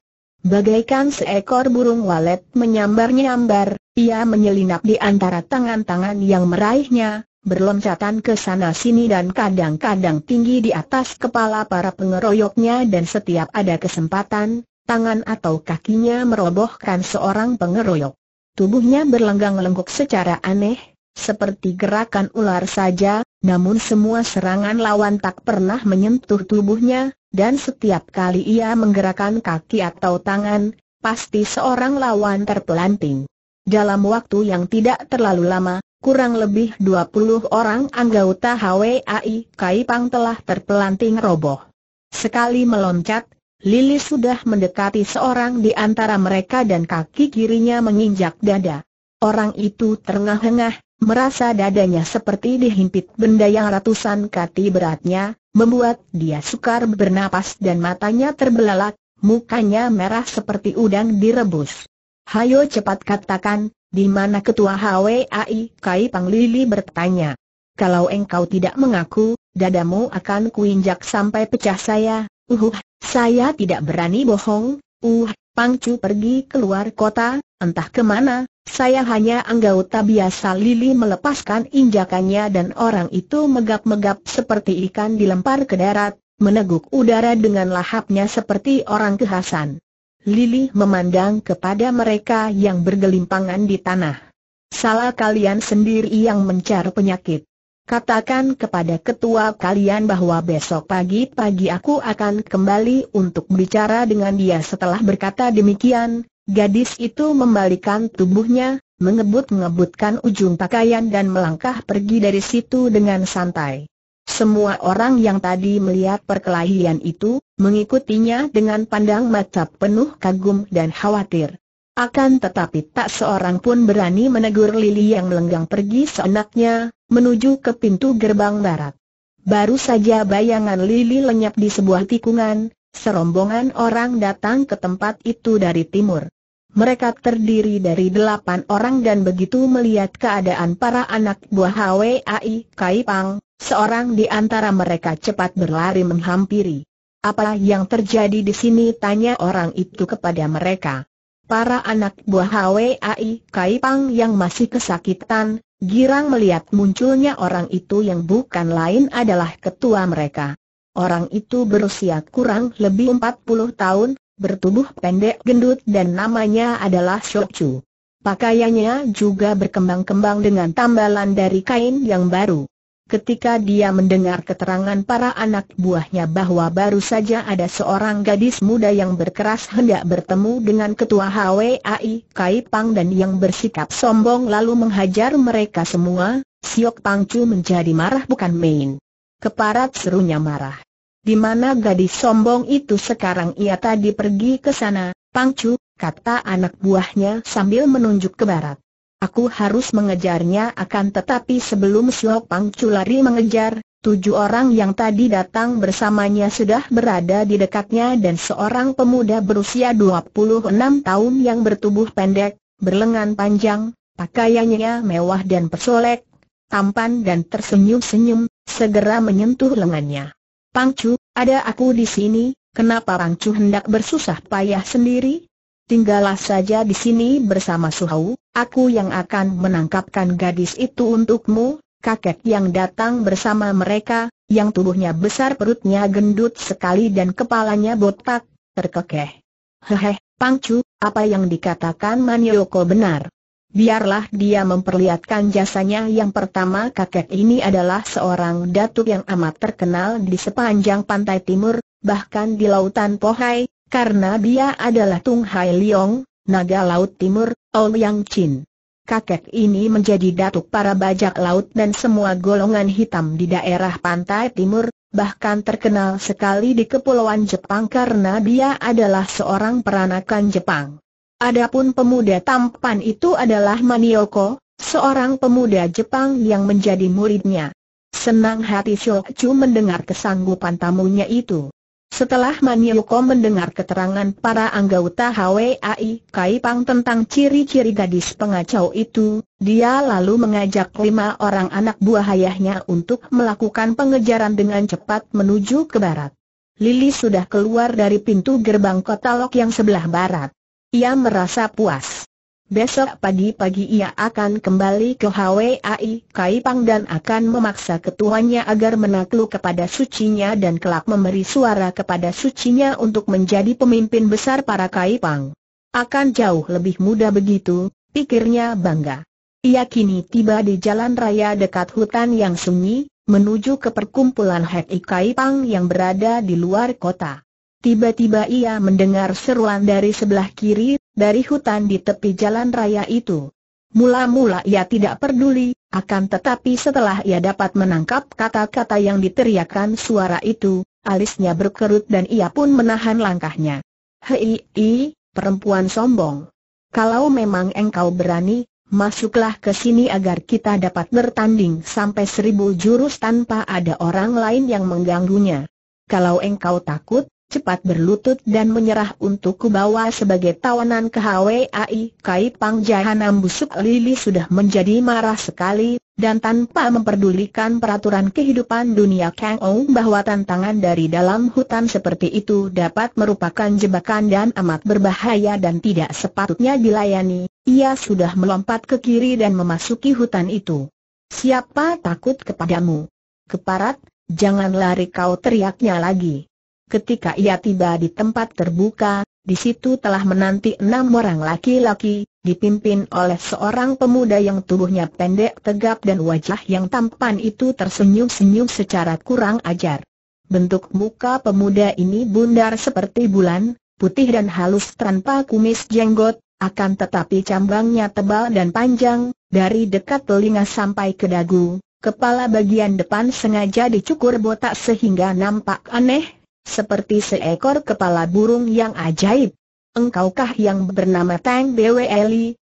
Speaker 1: Bagaikan seekor burung walet menyambar-nyambar, ia menyelinap di antara tangan-tangan yang meraihnya, berloncatan ke sana-sini dan kadang-kadang tinggi di atas kepala para pengeroyoknya dan setiap ada kesempatan, tangan atau kakinya merobohkan seorang pengeroyok. Tubuhnya berlenggang-lengguk secara aneh, seperti gerakan ular saja, namun semua serangan lawan tak pernah menyentuh tubuhnya, dan setiap kali ia menggerakkan kaki atau tangan, pasti seorang lawan terpelanting. Dalam waktu yang tidak terlalu lama, kurang lebih 20 orang anggota HWAI Kaipang telah terpelanting roboh. Sekali meloncat, Lili sudah mendekati seorang di antara mereka dan kaki kirinya menginjak dada. Orang itu terengah-engah, Merasa dadanya seperti dihimpit benda yang ratusan kati beratnya, membuat dia sukar bernapas dan matanya terbelalak, mukanya merah seperti udang direbus. Hayo cepat katakan, di mana ketua HWAI Kai Panglili bertanya. Kalau engkau tidak mengaku, dadamu akan kuinjak sampai pecah saya, uhuh, saya tidak berani bohong, uh, Pangcu pergi keluar kota, entah kemana, saya hanya anggota biasa Lili melepaskan injakannya dan orang itu megap-megap seperti ikan dilempar ke darat, meneguk udara dengan lahapnya seperti orang kehasan. Lili memandang kepada mereka yang bergelimpangan di tanah. Salah kalian sendiri yang mencari penyakit. Katakan kepada ketua kalian bahwa besok pagi-pagi aku akan kembali untuk bicara dengan dia setelah berkata demikian. Gadis itu membalikan tubuhnya, mengebut-ngebutkan ujung pakaian dan melangkah pergi dari situ dengan santai. Semua orang yang tadi melihat perkelahian itu, mengikutinya dengan pandang mata penuh kagum dan khawatir. Akan tetapi tak seorang pun berani menegur Lili yang melenggang pergi seenaknya, menuju ke pintu gerbang barat. Baru saja bayangan Lili lenyap di sebuah tikungan, serombongan orang datang ke tempat itu dari timur. Mereka terdiri dari delapan orang dan begitu melihat keadaan para anak buah HWAI Kaipang, seorang di antara mereka cepat berlari menghampiri. Apa yang terjadi di sini tanya orang itu kepada mereka. Para anak buah HWAI Pang yang masih kesakitan, girang melihat munculnya orang itu yang bukan lain adalah ketua mereka. Orang itu berusia kurang lebih 40 tahun, bertubuh pendek gendut dan namanya adalah Chu. Pakaiannya juga berkembang-kembang dengan tambalan dari kain yang baru. Ketika dia mendengar keterangan para anak buahnya bahwa baru saja ada seorang gadis muda yang berkeras hendak bertemu dengan ketua HWAI Kai Pang dan yang bersikap sombong lalu menghajar mereka semua, Siok Pang Chu menjadi marah bukan main. Keparat serunya marah. Di mana gadis sombong itu sekarang ia tadi pergi ke sana, Pang Chu, kata anak buahnya sambil menunjuk ke barat. Aku harus mengejarnya akan tetapi sebelum Siok Pangcu lari mengejar, tujuh orang yang tadi datang bersamanya sudah berada di dekatnya dan seorang pemuda berusia 26 tahun yang bertubuh pendek, berlengan panjang, pakaiannya mewah dan pesolek, tampan dan tersenyum-senyum, segera menyentuh lengannya. Pangcu, ada aku di sini, kenapa Pangcu hendak bersusah payah sendiri? tinggallah saja di sini bersama Suhau, aku yang akan menangkapkan gadis itu untukmu, kakek yang datang bersama mereka, yang tubuhnya besar perutnya gendut sekali dan kepalanya botak, terkekeh. Hehe, Pangcu, apa yang dikatakan Manioko benar. Biarlah dia memperlihatkan jasanya yang pertama kakek ini adalah seorang datuk yang amat terkenal di sepanjang pantai timur, bahkan di lautan Pohai, karena dia adalah Tung Hai Leong, naga laut timur, Ouyang Chin. Kakek ini menjadi datuk para bajak laut dan semua golongan hitam di daerah pantai timur, bahkan terkenal sekali di Kepulauan Jepang karena dia adalah seorang peranakan Jepang. Adapun pemuda tampan itu adalah Manioko, seorang pemuda Jepang yang menjadi muridnya. Senang hati Shou Chu mendengar kesanggupan tamunya itu. Setelah Manioko mendengar keterangan para anggota HWAI Kai Pang tentang ciri-ciri gadis pengacau itu, dia lalu mengajak lima orang anak buah ayahnya untuk melakukan pengejaran dengan cepat menuju ke barat. Lili sudah keluar dari pintu gerbang kota Lok yang sebelah barat. Ia merasa puas. Besok pagi-pagi ia akan kembali ke HWAI Kaipang dan akan memaksa ketuanya agar menakluk kepada sucinya dan kelak memberi suara kepada sucinya untuk menjadi pemimpin besar para Kaipang. Akan jauh lebih mudah begitu, pikirnya bangga. Ia kini tiba di jalan raya dekat hutan yang sunyi, menuju ke perkumpulan Hek Kaipang yang berada di luar kota. Tiba-tiba ia mendengar seruan dari sebelah kiri, dari hutan di tepi jalan raya itu. Mula-mula ia tidak peduli, akan tetapi setelah ia dapat menangkap kata-kata yang diteriakkan suara itu, alisnya berkerut dan ia pun menahan langkahnya. Hei, i, perempuan sombong. Kalau memang engkau berani, masuklah ke sini agar kita dapat bertanding sampai seribu jurus tanpa ada orang lain yang mengganggunya. Kalau engkau takut, cepat berlutut dan menyerah untuk kubawa sebagai tawanan ke HWAI. Kai Pang Jahanam busuk Lili sudah menjadi marah sekali, dan tanpa memperdulikan peraturan kehidupan dunia Kang Ou bahwa tantangan dari dalam hutan seperti itu dapat merupakan jebakan dan amat berbahaya dan tidak sepatutnya dilayani, ia sudah melompat ke kiri dan memasuki hutan itu. Siapa takut kepadamu? Keparat, jangan lari kau teriaknya lagi ketika ia tiba di tempat terbuka, di situ telah menanti enam orang laki-laki, dipimpin oleh seorang pemuda yang tubuhnya pendek tegap dan wajah yang tampan itu tersenyum-senyum secara kurang ajar. Bentuk muka pemuda ini bundar seperti bulan, putih dan halus tanpa kumis jenggot, akan tetapi cambangnya tebal dan panjang, dari dekat telinga sampai ke dagu, kepala bagian depan sengaja dicukur botak sehingga nampak aneh, seperti seekor kepala burung yang ajaib. Engkaukah yang bernama Tang Bwe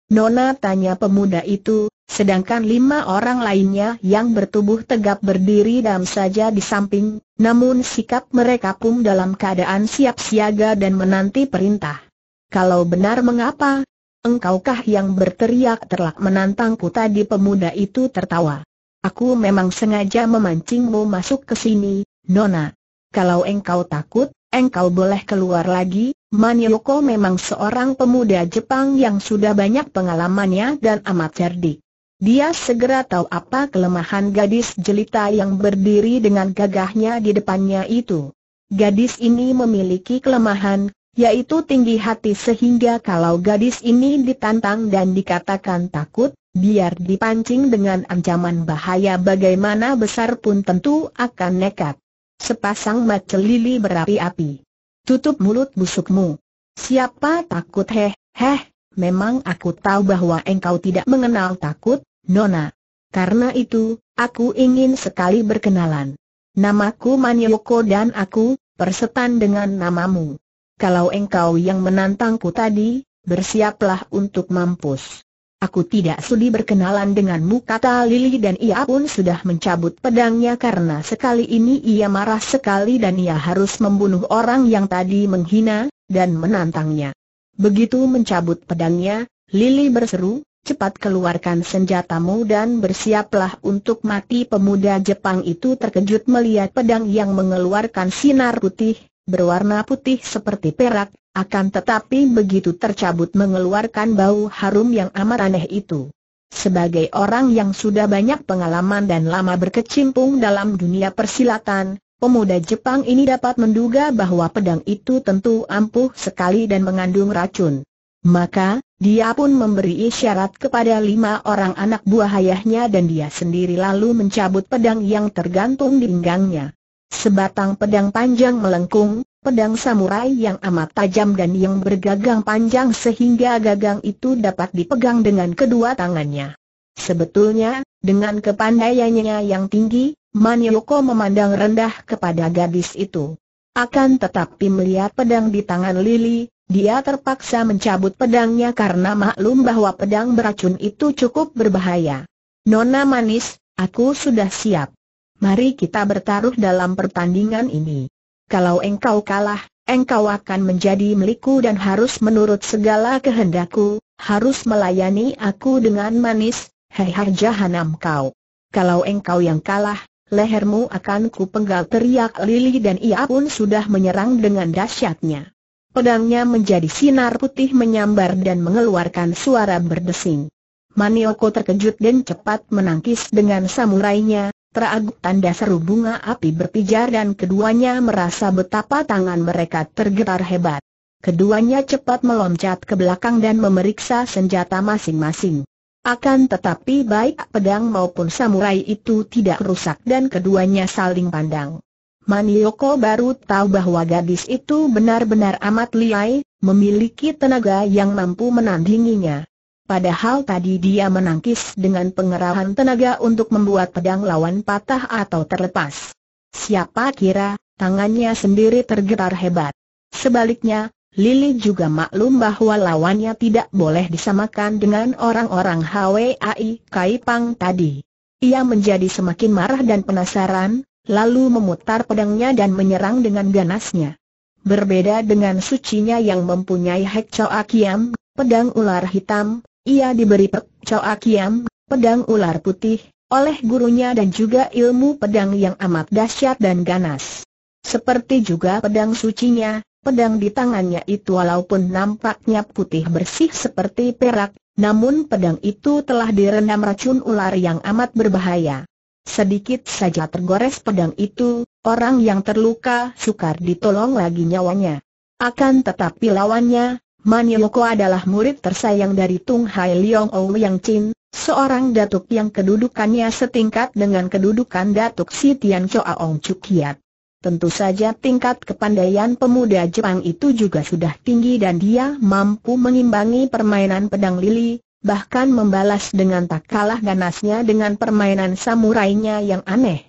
Speaker 1: Nona tanya pemuda itu, sedangkan lima orang lainnya yang bertubuh tegap berdiri dam saja di samping, namun sikap mereka pun dalam keadaan siap siaga dan menanti perintah. Kalau benar mengapa? Engkaukah yang berteriak terlak menantangku tadi pemuda itu tertawa. Aku memang sengaja memancingmu masuk ke sini, Nona kalau engkau takut, engkau boleh keluar lagi, Manioko memang seorang pemuda Jepang yang sudah banyak pengalamannya dan amat cerdik. Dia segera tahu apa kelemahan gadis jelita yang berdiri dengan gagahnya di depannya itu. Gadis ini memiliki kelemahan, yaitu tinggi hati sehingga kalau gadis ini ditantang dan dikatakan takut, biar dipancing dengan ancaman bahaya bagaimana besar pun tentu akan nekat. Sepasang mata lili berapi-api. Tutup mulut busukmu. Siapa takut heh, heh, memang aku tahu bahwa engkau tidak mengenal takut, Nona. Karena itu, aku ingin sekali berkenalan. Namaku Manyoko dan aku, persetan dengan namamu. Kalau engkau yang menantangku tadi, bersiaplah untuk mampus. Aku tidak sudi berkenalan denganmu kata Lili dan ia pun sudah mencabut pedangnya karena sekali ini ia marah sekali dan ia harus membunuh orang yang tadi menghina dan menantangnya. Begitu mencabut pedangnya, Lili berseru, cepat keluarkan senjatamu dan bersiaplah untuk mati pemuda Jepang itu terkejut melihat pedang yang mengeluarkan sinar putih, berwarna putih seperti perak, akan tetapi begitu tercabut mengeluarkan bau harum yang amat aneh itu. Sebagai orang yang sudah banyak pengalaman dan lama berkecimpung dalam dunia persilatan, pemuda Jepang ini dapat menduga bahwa pedang itu tentu ampuh sekali dan mengandung racun. Maka, dia pun memberi isyarat kepada lima orang anak buah ayahnya dan dia sendiri lalu mencabut pedang yang tergantung di pinggangnya. Sebatang pedang panjang melengkung, pedang samurai yang amat tajam dan yang bergagang panjang sehingga gagang itu dapat dipegang dengan kedua tangannya. Sebetulnya, dengan kepandaiannya yang tinggi, Manioko memandang rendah kepada gadis itu. Akan tetapi melihat pedang di tangan Lily, dia terpaksa mencabut pedangnya karena maklum bahwa pedang beracun itu cukup berbahaya. Nona manis, aku sudah siap. Mari kita bertaruh dalam pertandingan ini kalau engkau kalah, engkau akan menjadi milikku dan harus menurut segala kehendakku, harus melayani aku dengan manis, hei harjahanam kau. Kalau engkau yang kalah, lehermu akan ku penggal teriak Lili dan ia pun sudah menyerang dengan dahsyatnya. Pedangnya menjadi sinar putih menyambar dan mengeluarkan suara berdesing. Manioko terkejut dan cepat menangkis dengan samurainya, Teraguk tanda seru bunga api berpijar dan keduanya merasa betapa tangan mereka tergetar hebat. Keduanya cepat meloncat ke belakang dan memeriksa senjata masing-masing. Akan tetapi baik pedang maupun samurai itu tidak rusak dan keduanya saling pandang. Manioko baru tahu bahwa gadis itu benar-benar amat liai, memiliki tenaga yang mampu menandinginya. Padahal tadi dia menangkis dengan pengerahan tenaga untuk membuat pedang lawan patah atau terlepas. Siapa kira, tangannya sendiri tergetar hebat. Sebaliknya, Lili juga maklum bahwa lawannya tidak boleh disamakan dengan orang-orang HWAI Kaipang tadi. Ia menjadi semakin marah dan penasaran, lalu memutar pedangnya dan menyerang dengan ganasnya. Berbeda dengan sucinya yang mempunyai Hek Choa Kiam, pedang ular hitam, ia diberi Choa Kiam, pedang ular putih, oleh gurunya dan juga ilmu pedang yang amat dahsyat dan ganas. Seperti juga pedang sucinya, pedang di tangannya itu walaupun nampaknya putih bersih seperti perak, namun pedang itu telah direndam racun ular yang amat berbahaya. Sedikit saja tergores pedang itu, orang yang terluka sukar ditolong lagi nyawanya. Akan tetapi lawannya, Manioko adalah murid tersayang dari Tung Hai Leong Yang Chin, seorang datuk yang kedudukannya setingkat dengan kedudukan datuk Si Tian Choa Ong Chukiat. Tentu saja tingkat kepandaian pemuda Jepang itu juga sudah tinggi dan dia mampu mengimbangi permainan pedang lili, bahkan membalas dengan tak kalah ganasnya dengan permainan samurainya yang aneh.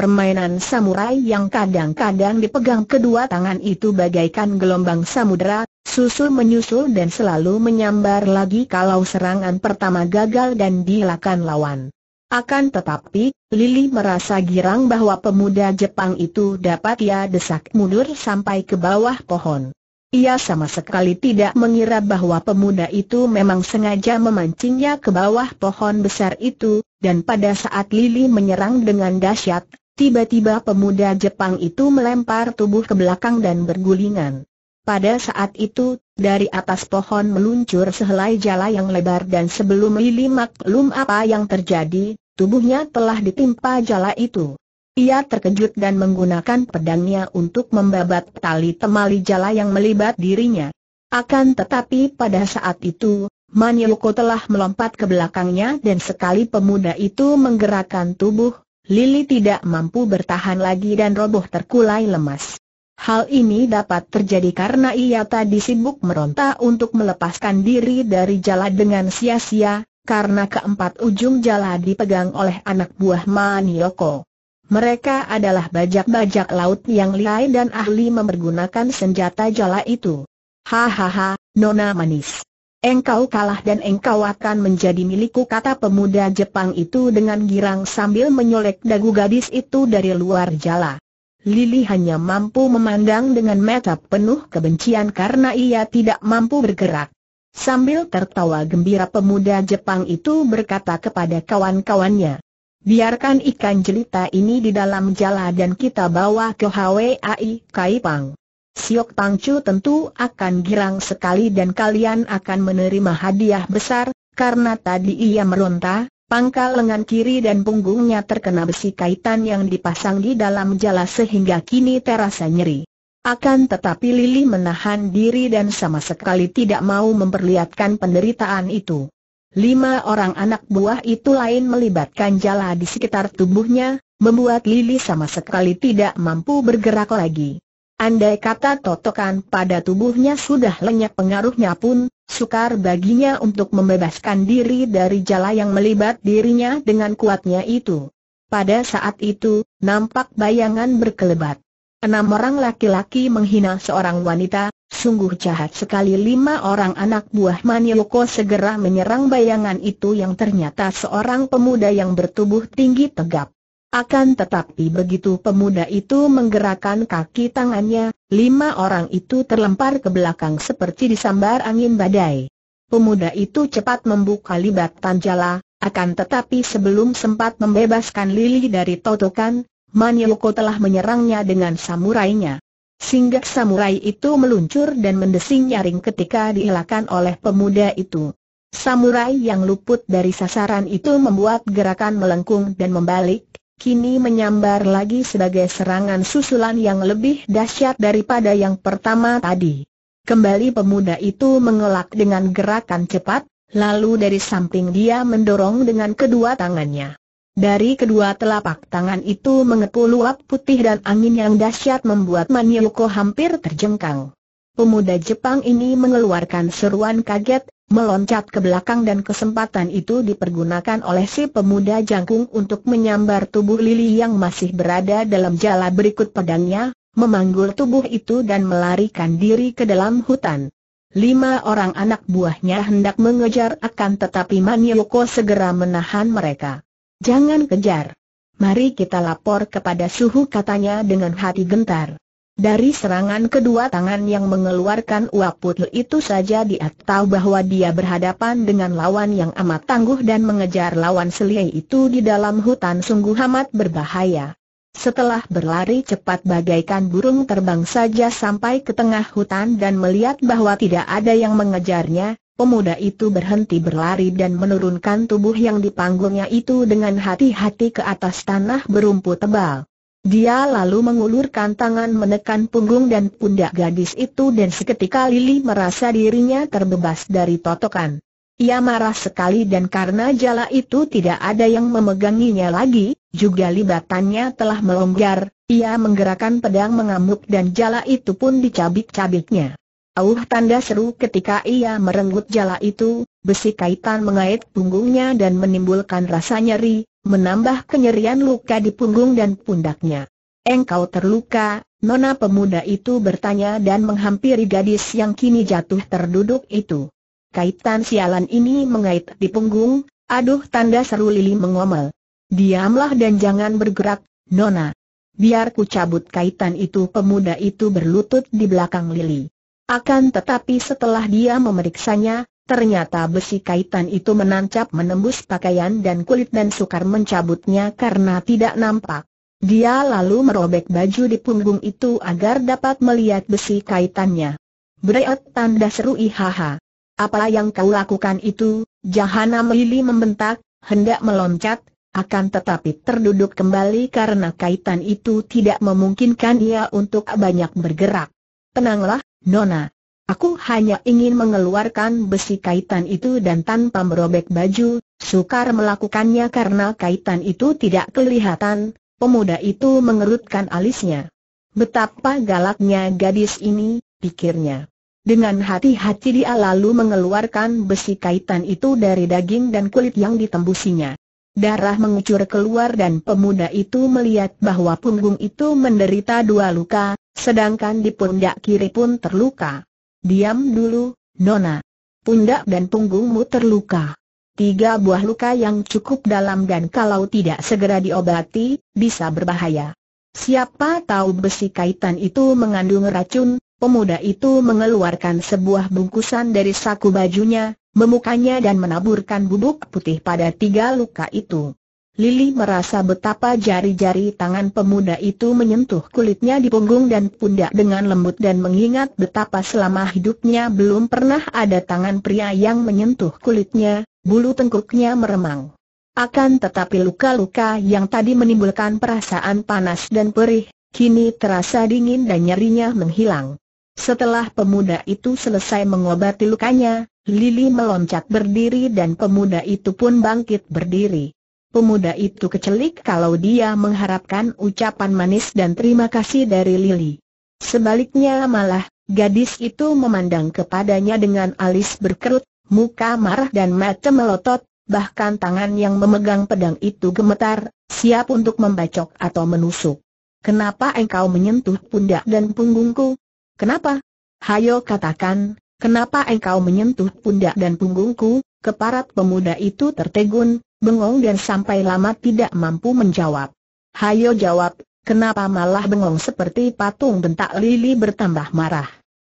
Speaker 1: Permainan samurai yang kadang-kadang dipegang kedua tangan itu bagaikan gelombang samudera, susul menyusul dan selalu menyambar lagi kalau serangan pertama gagal dan dilakukan lawan. Akan tetapi, Lili merasa girang bahwa pemuda Jepang itu dapat ia desak mundur sampai ke bawah pohon. Ia sama sekali tidak mengira bahwa pemuda itu memang sengaja memancingnya ke bawah pohon besar itu, dan pada saat Lili menyerang dengan dahsyat, Tiba-tiba pemuda Jepang itu melempar tubuh ke belakang dan bergulingan. Pada saat itu, dari atas pohon meluncur sehelai jala yang lebar dan sebelum Lili maklum apa yang terjadi, tubuhnya telah ditimpa jala itu. Ia terkejut dan menggunakan pedangnya untuk membabat tali temali jala yang melibat dirinya. Akan tetapi pada saat itu, Manioko telah melompat ke belakangnya dan sekali pemuda itu menggerakkan tubuh, Lili tidak mampu bertahan lagi dan roboh terkulai lemas. Hal ini dapat terjadi karena ia tadi sibuk meronta untuk melepaskan diri dari jala dengan sia-sia, karena keempat ujung jala dipegang oleh anak buah Manioko. Mereka adalah bajak-bajak laut yang lihai dan ahli memergunakan senjata jala itu. Hahaha, Nona manis. Engkau kalah dan engkau akan menjadi milikku kata pemuda Jepang itu dengan girang sambil menyolek dagu gadis itu dari luar jala. Lili hanya mampu memandang dengan mata penuh kebencian karena ia tidak mampu bergerak. Sambil tertawa gembira pemuda Jepang itu berkata kepada kawan-kawannya, Biarkan ikan jelita ini di dalam jala dan kita bawa ke HWAI Kaipang. Siok Tangcu tentu akan girang sekali dan kalian akan menerima hadiah besar, karena tadi ia meronta, pangkal lengan kiri dan punggungnya terkena besi kaitan yang dipasang di dalam jala sehingga kini terasa nyeri. Akan tetapi Lili menahan diri dan sama sekali tidak mau memperlihatkan penderitaan itu. Lima orang anak buah itu lain melibatkan jala di sekitar tubuhnya, membuat Lili sama sekali tidak mampu bergerak lagi. Andai kata totokan pada tubuhnya sudah lenyap pengaruhnya pun, sukar baginya untuk membebaskan diri dari jala yang melibat dirinya dengan kuatnya itu. Pada saat itu, nampak bayangan berkelebat. Enam orang laki-laki menghina seorang wanita, sungguh jahat sekali lima orang anak buah Manioko segera menyerang bayangan itu yang ternyata seorang pemuda yang bertubuh tinggi tegap. Akan tetapi begitu pemuda itu menggerakkan kaki tangannya, lima orang itu terlempar ke belakang seperti disambar angin badai. Pemuda itu cepat membuka libat tanjala, akan tetapi sebelum sempat membebaskan Lili dari totokan, Manioko telah menyerangnya dengan samurainya. Sehingga samurai itu meluncur dan mendesing nyaring ketika dielakkan oleh pemuda itu. Samurai yang luput dari sasaran itu membuat gerakan melengkung dan membalik, kini menyambar lagi sebagai serangan susulan yang lebih dahsyat daripada yang pertama tadi. Kembali pemuda itu mengelak dengan gerakan cepat, lalu dari samping dia mendorong dengan kedua tangannya. Dari kedua telapak tangan itu mengepul uap putih dan angin yang dahsyat membuat Manioko hampir terjengkang. Pemuda Jepang ini mengeluarkan seruan kaget, meloncat ke belakang dan kesempatan itu dipergunakan oleh si pemuda jangkung untuk menyambar tubuh Lili yang masih berada dalam jala berikut pedangnya, memanggul tubuh itu dan melarikan diri ke dalam hutan. Lima orang anak buahnya hendak mengejar akan tetapi Manioko segera menahan mereka. Jangan kejar. Mari kita lapor kepada suhu katanya dengan hati gentar. Dari serangan kedua tangan yang mengeluarkan uap putih itu saja dia tahu bahwa dia berhadapan dengan lawan yang amat tangguh dan mengejar lawan selia itu di dalam hutan sungguh amat berbahaya. Setelah berlari cepat bagaikan burung terbang saja sampai ke tengah hutan dan melihat bahwa tidak ada yang mengejarnya, pemuda itu berhenti berlari dan menurunkan tubuh yang dipanggulnya itu dengan hati-hati ke atas tanah berumput tebal. Dia lalu mengulurkan tangan menekan punggung dan pundak gadis itu dan seketika Lili merasa dirinya terbebas dari totokan. Ia marah sekali dan karena jala itu tidak ada yang memeganginya lagi, juga libatannya telah melonggar, ia menggerakkan pedang mengamuk dan jala itu pun dicabik-cabiknya. Auh tanda seru ketika ia merenggut jala itu, besi kaitan mengait punggungnya dan menimbulkan rasa nyeri, menambah kenyerian luka di punggung dan pundaknya. Engkau terluka, nona pemuda itu bertanya dan menghampiri gadis yang kini jatuh terduduk itu. Kaitan sialan ini mengait di punggung, aduh tanda seru Lili mengomel. Diamlah dan jangan bergerak, nona. Biar ku cabut kaitan itu pemuda itu berlutut di belakang Lili. Akan tetapi setelah dia memeriksanya, Ternyata besi kaitan itu menancap menembus pakaian dan kulit dan sukar mencabutnya karena tidak nampak. Dia lalu merobek baju di punggung itu agar dapat melihat besi kaitannya. Breot tanda seru ihaha. Apa yang kau lakukan itu, Jahanam Lili membentak, hendak meloncat, akan tetapi terduduk kembali karena kaitan itu tidak memungkinkan ia untuk banyak bergerak. Tenanglah, Nona, Aku hanya ingin mengeluarkan besi kaitan itu dan tanpa merobek baju, sukar melakukannya karena kaitan itu tidak kelihatan, pemuda itu mengerutkan alisnya. Betapa galaknya gadis ini, pikirnya. Dengan hati-hati dia lalu mengeluarkan besi kaitan itu dari daging dan kulit yang ditembusinya. Darah mengucur keluar dan pemuda itu melihat bahwa punggung itu menderita dua luka, sedangkan di pundak kiri pun terluka. Diam dulu, Nona. Pundak dan punggungmu terluka. Tiga buah luka yang cukup dalam dan kalau tidak segera diobati, bisa berbahaya. Siapa tahu besi kaitan itu mengandung racun, pemuda itu mengeluarkan sebuah bungkusan dari saku bajunya, memukanya dan menaburkan bubuk putih pada tiga luka itu. Lili merasa betapa jari-jari tangan pemuda itu menyentuh kulitnya di punggung dan pundak dengan lembut dan mengingat betapa selama hidupnya belum pernah ada tangan pria yang menyentuh kulitnya, bulu tengkuknya meremang. Akan tetapi luka-luka yang tadi menimbulkan perasaan panas dan perih, kini terasa dingin dan nyerinya menghilang. Setelah pemuda itu selesai mengobati lukanya, Lili meloncat berdiri dan pemuda itu pun bangkit berdiri. Pemuda itu kecelik kalau dia mengharapkan ucapan manis dan terima kasih dari Lily. Sebaliknya malah, gadis itu memandang kepadanya dengan alis berkerut, muka marah dan mata melotot, bahkan tangan yang memegang pedang itu gemetar, siap untuk membacok atau menusuk. Kenapa engkau menyentuh pundak dan punggungku? Kenapa? Hayo katakan, kenapa engkau menyentuh pundak dan punggungku? Keparat pemuda itu tertegun, bengong dan sampai lama tidak mampu menjawab. Hayo jawab, kenapa malah bengong seperti patung bentak Lili bertambah marah.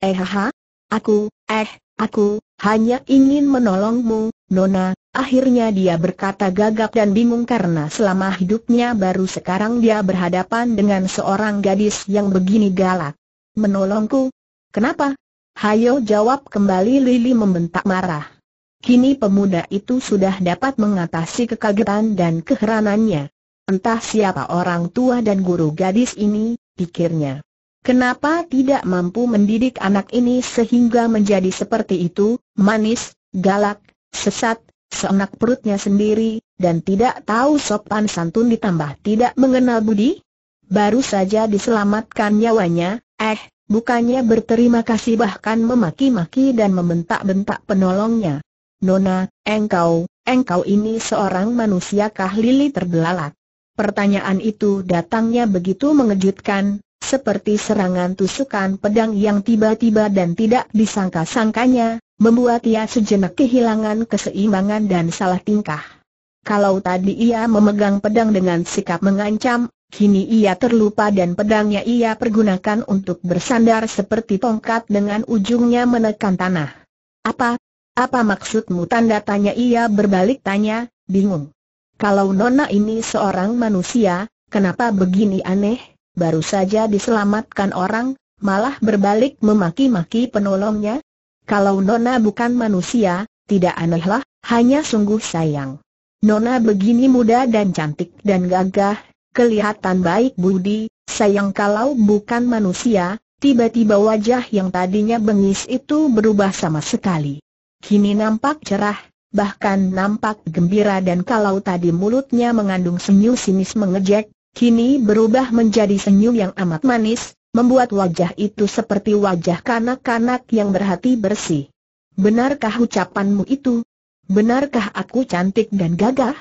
Speaker 1: Eh ha? aku, eh, aku, hanya ingin menolongmu, Nona, akhirnya dia berkata gagap dan bingung karena selama hidupnya baru sekarang dia berhadapan dengan seorang gadis yang begini galak. Menolongku? Kenapa? Hayo jawab kembali Lili membentak marah. Kini pemuda itu sudah dapat mengatasi kekagetan dan keheranannya. Entah siapa orang tua dan guru gadis ini, pikirnya. Kenapa tidak mampu mendidik anak ini sehingga menjadi seperti itu, manis, galak, sesat, seenak perutnya sendiri, dan tidak tahu sopan santun ditambah tidak mengenal budi? Baru saja diselamatkan nyawanya, eh, bukannya berterima kasih bahkan memaki-maki dan membentak-bentak penolongnya. Nona, engkau, engkau ini seorang manusiakah Lili terbelalak? Pertanyaan itu datangnya begitu mengejutkan, seperti serangan tusukan pedang yang tiba-tiba dan tidak disangka-sangkanya, membuat ia sejenak kehilangan keseimbangan dan salah tingkah. Kalau tadi ia memegang pedang dengan sikap mengancam, kini ia terlupa dan pedangnya ia pergunakan untuk bersandar seperti tongkat dengan ujungnya menekan tanah. Apa, apa maksudmu tanda tanya ia berbalik tanya, bingung. Kalau Nona ini seorang manusia, kenapa begini aneh? Baru saja diselamatkan orang, malah berbalik memaki-maki penolongnya? Kalau Nona bukan manusia, tidak anehlah, hanya sungguh sayang. Nona begini muda dan cantik dan gagah, kelihatan baik budi, sayang kalau bukan manusia, tiba-tiba wajah yang tadinya bengis itu berubah sama sekali. Kini nampak cerah, bahkan nampak gembira dan kalau tadi mulutnya mengandung senyum sinis mengejek, kini berubah menjadi senyum yang amat manis, membuat wajah itu seperti wajah kanak-kanak yang berhati bersih. Benarkah ucapanmu itu? Benarkah aku cantik dan gagah?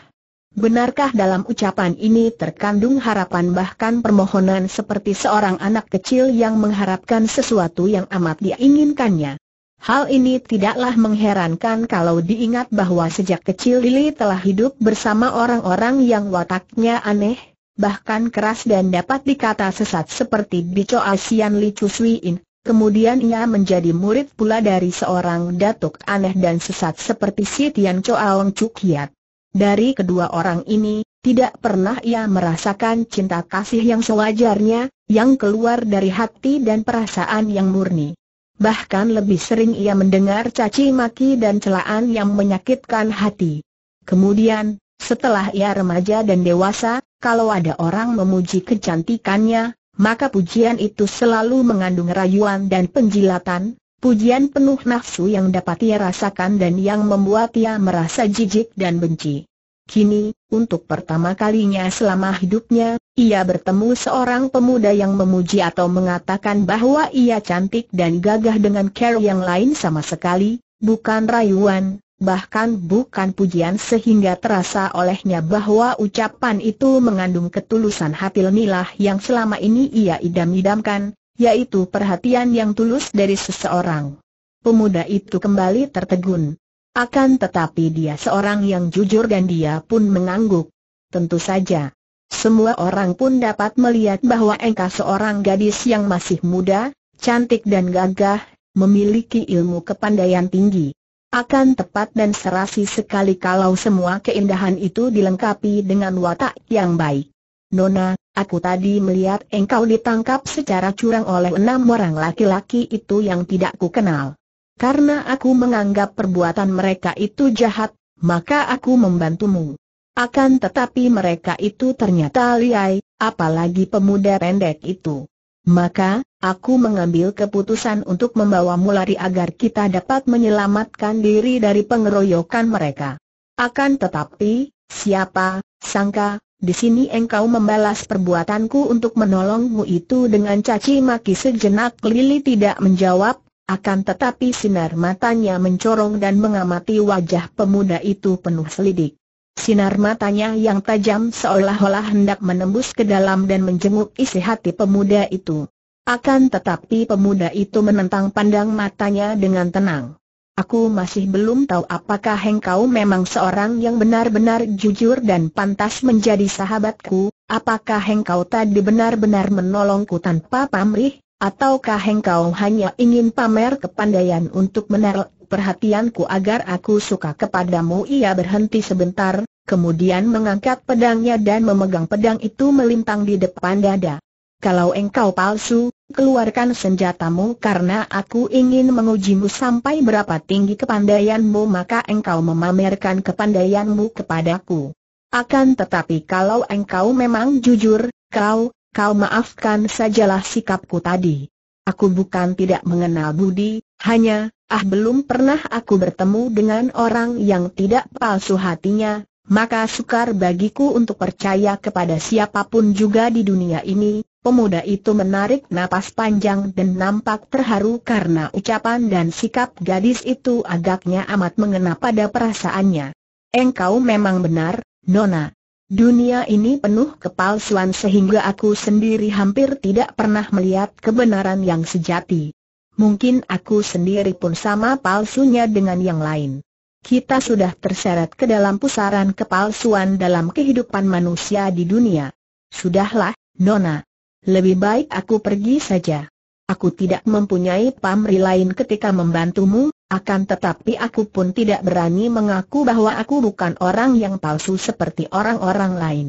Speaker 1: Benarkah dalam ucapan ini terkandung harapan bahkan permohonan seperti seorang anak kecil yang mengharapkan sesuatu yang amat diinginkannya? Hal ini tidaklah mengherankan kalau diingat bahwa sejak kecil Lili telah hidup bersama orang-orang yang wataknya aneh, bahkan keras dan dapat dikata sesat seperti Bico Asian Li Chuswiin. Kemudian ia menjadi murid pula dari seorang datuk aneh dan sesat seperti si Tian Choaong Hiat. Dari kedua orang ini, tidak pernah ia merasakan cinta kasih yang sewajarnya, yang keluar dari hati dan perasaan yang murni bahkan lebih sering ia mendengar caci maki dan celaan yang menyakitkan hati. Kemudian, setelah ia remaja dan dewasa, kalau ada orang memuji kecantikannya, maka pujian itu selalu mengandung rayuan dan penjilatan, pujian penuh nafsu yang dapat ia rasakan dan yang membuat ia merasa jijik dan benci. Kini, untuk pertama kalinya selama hidupnya, ia bertemu seorang pemuda yang memuji atau mengatakan bahwa ia cantik dan gagah dengan care yang lain sama sekali, bukan rayuan, bahkan bukan pujian sehingga terasa olehnya bahwa ucapan itu mengandung ketulusan hati lemilah yang selama ini ia idam-idamkan, yaitu perhatian yang tulus dari seseorang. Pemuda itu kembali tertegun. Akan tetapi dia seorang yang jujur dan dia pun mengangguk. Tentu saja. Semua orang pun dapat melihat bahwa Engka seorang gadis yang masih muda, cantik dan gagah, memiliki ilmu kepandaian tinggi. Akan tepat dan serasi sekali kalau semua keindahan itu dilengkapi dengan watak yang baik. Nona, aku tadi melihat engkau ditangkap secara curang oleh enam orang laki-laki itu yang tidak kukenal. Karena aku menganggap perbuatan mereka itu jahat, maka aku membantumu. Akan tetapi mereka itu ternyata liai, apalagi pemuda pendek itu. Maka, aku mengambil keputusan untuk membawamu lari agar kita dapat menyelamatkan diri dari pengeroyokan mereka. Akan tetapi, siapa, sangka, di sini engkau membalas perbuatanku untuk menolongmu itu dengan caci maki sejenak Lili tidak menjawab, akan tetapi sinar matanya mencorong dan mengamati wajah pemuda itu penuh selidik. Sinar matanya yang tajam seolah-olah hendak menembus ke dalam dan menjenguk isi hati pemuda itu. Akan tetapi pemuda itu menentang pandang matanya dengan tenang. Aku masih belum tahu apakah engkau memang seorang yang benar-benar jujur dan pantas menjadi sahabatku, apakah engkau tadi benar-benar menolongku tanpa pamrih? Ataukah engkau hanya ingin pamer kepandaian untuk menarik perhatianku agar aku suka kepadamu? Ia berhenti sebentar, kemudian mengangkat pedangnya dan memegang pedang itu melintang di depan dada. Kalau engkau palsu, keluarkan senjatamu karena aku ingin mengujimu sampai berapa tinggi kepandaianmu maka engkau memamerkan kepandaianmu kepadaku. Akan tetapi kalau engkau memang jujur, kau, kau maafkan sajalah sikapku tadi. Aku bukan tidak mengenal budi, hanya, ah belum pernah aku bertemu dengan orang yang tidak palsu hatinya, maka sukar bagiku untuk percaya kepada siapapun juga di dunia ini. Pemuda itu menarik napas panjang dan nampak terharu karena ucapan dan sikap gadis itu agaknya amat mengena pada perasaannya. Engkau memang benar, Nona, Dunia ini penuh kepalsuan sehingga aku sendiri hampir tidak pernah melihat kebenaran yang sejati. Mungkin aku sendiri pun sama palsunya dengan yang lain. Kita sudah terseret ke dalam pusaran kepalsuan dalam kehidupan manusia di dunia. Sudahlah, Nona. Lebih baik aku pergi saja. Aku tidak mempunyai pamri lain ketika membantumu, akan tetapi aku pun tidak berani mengaku bahwa aku bukan orang yang palsu seperti orang-orang lain.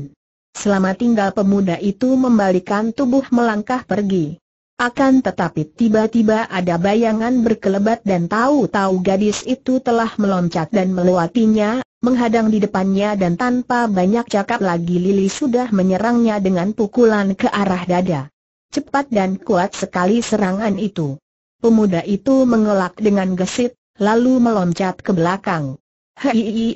Speaker 1: Selama tinggal pemuda itu membalikan tubuh melangkah pergi. Akan tetapi tiba-tiba ada bayangan berkelebat dan tahu-tahu gadis itu telah meloncat dan melewatinya, menghadang di depannya dan tanpa banyak cakap lagi Lili sudah menyerangnya dengan pukulan ke arah dada. Cepat dan kuat sekali serangan itu. Pemuda itu mengelak dengan gesit, lalu meloncat ke belakang. Hei,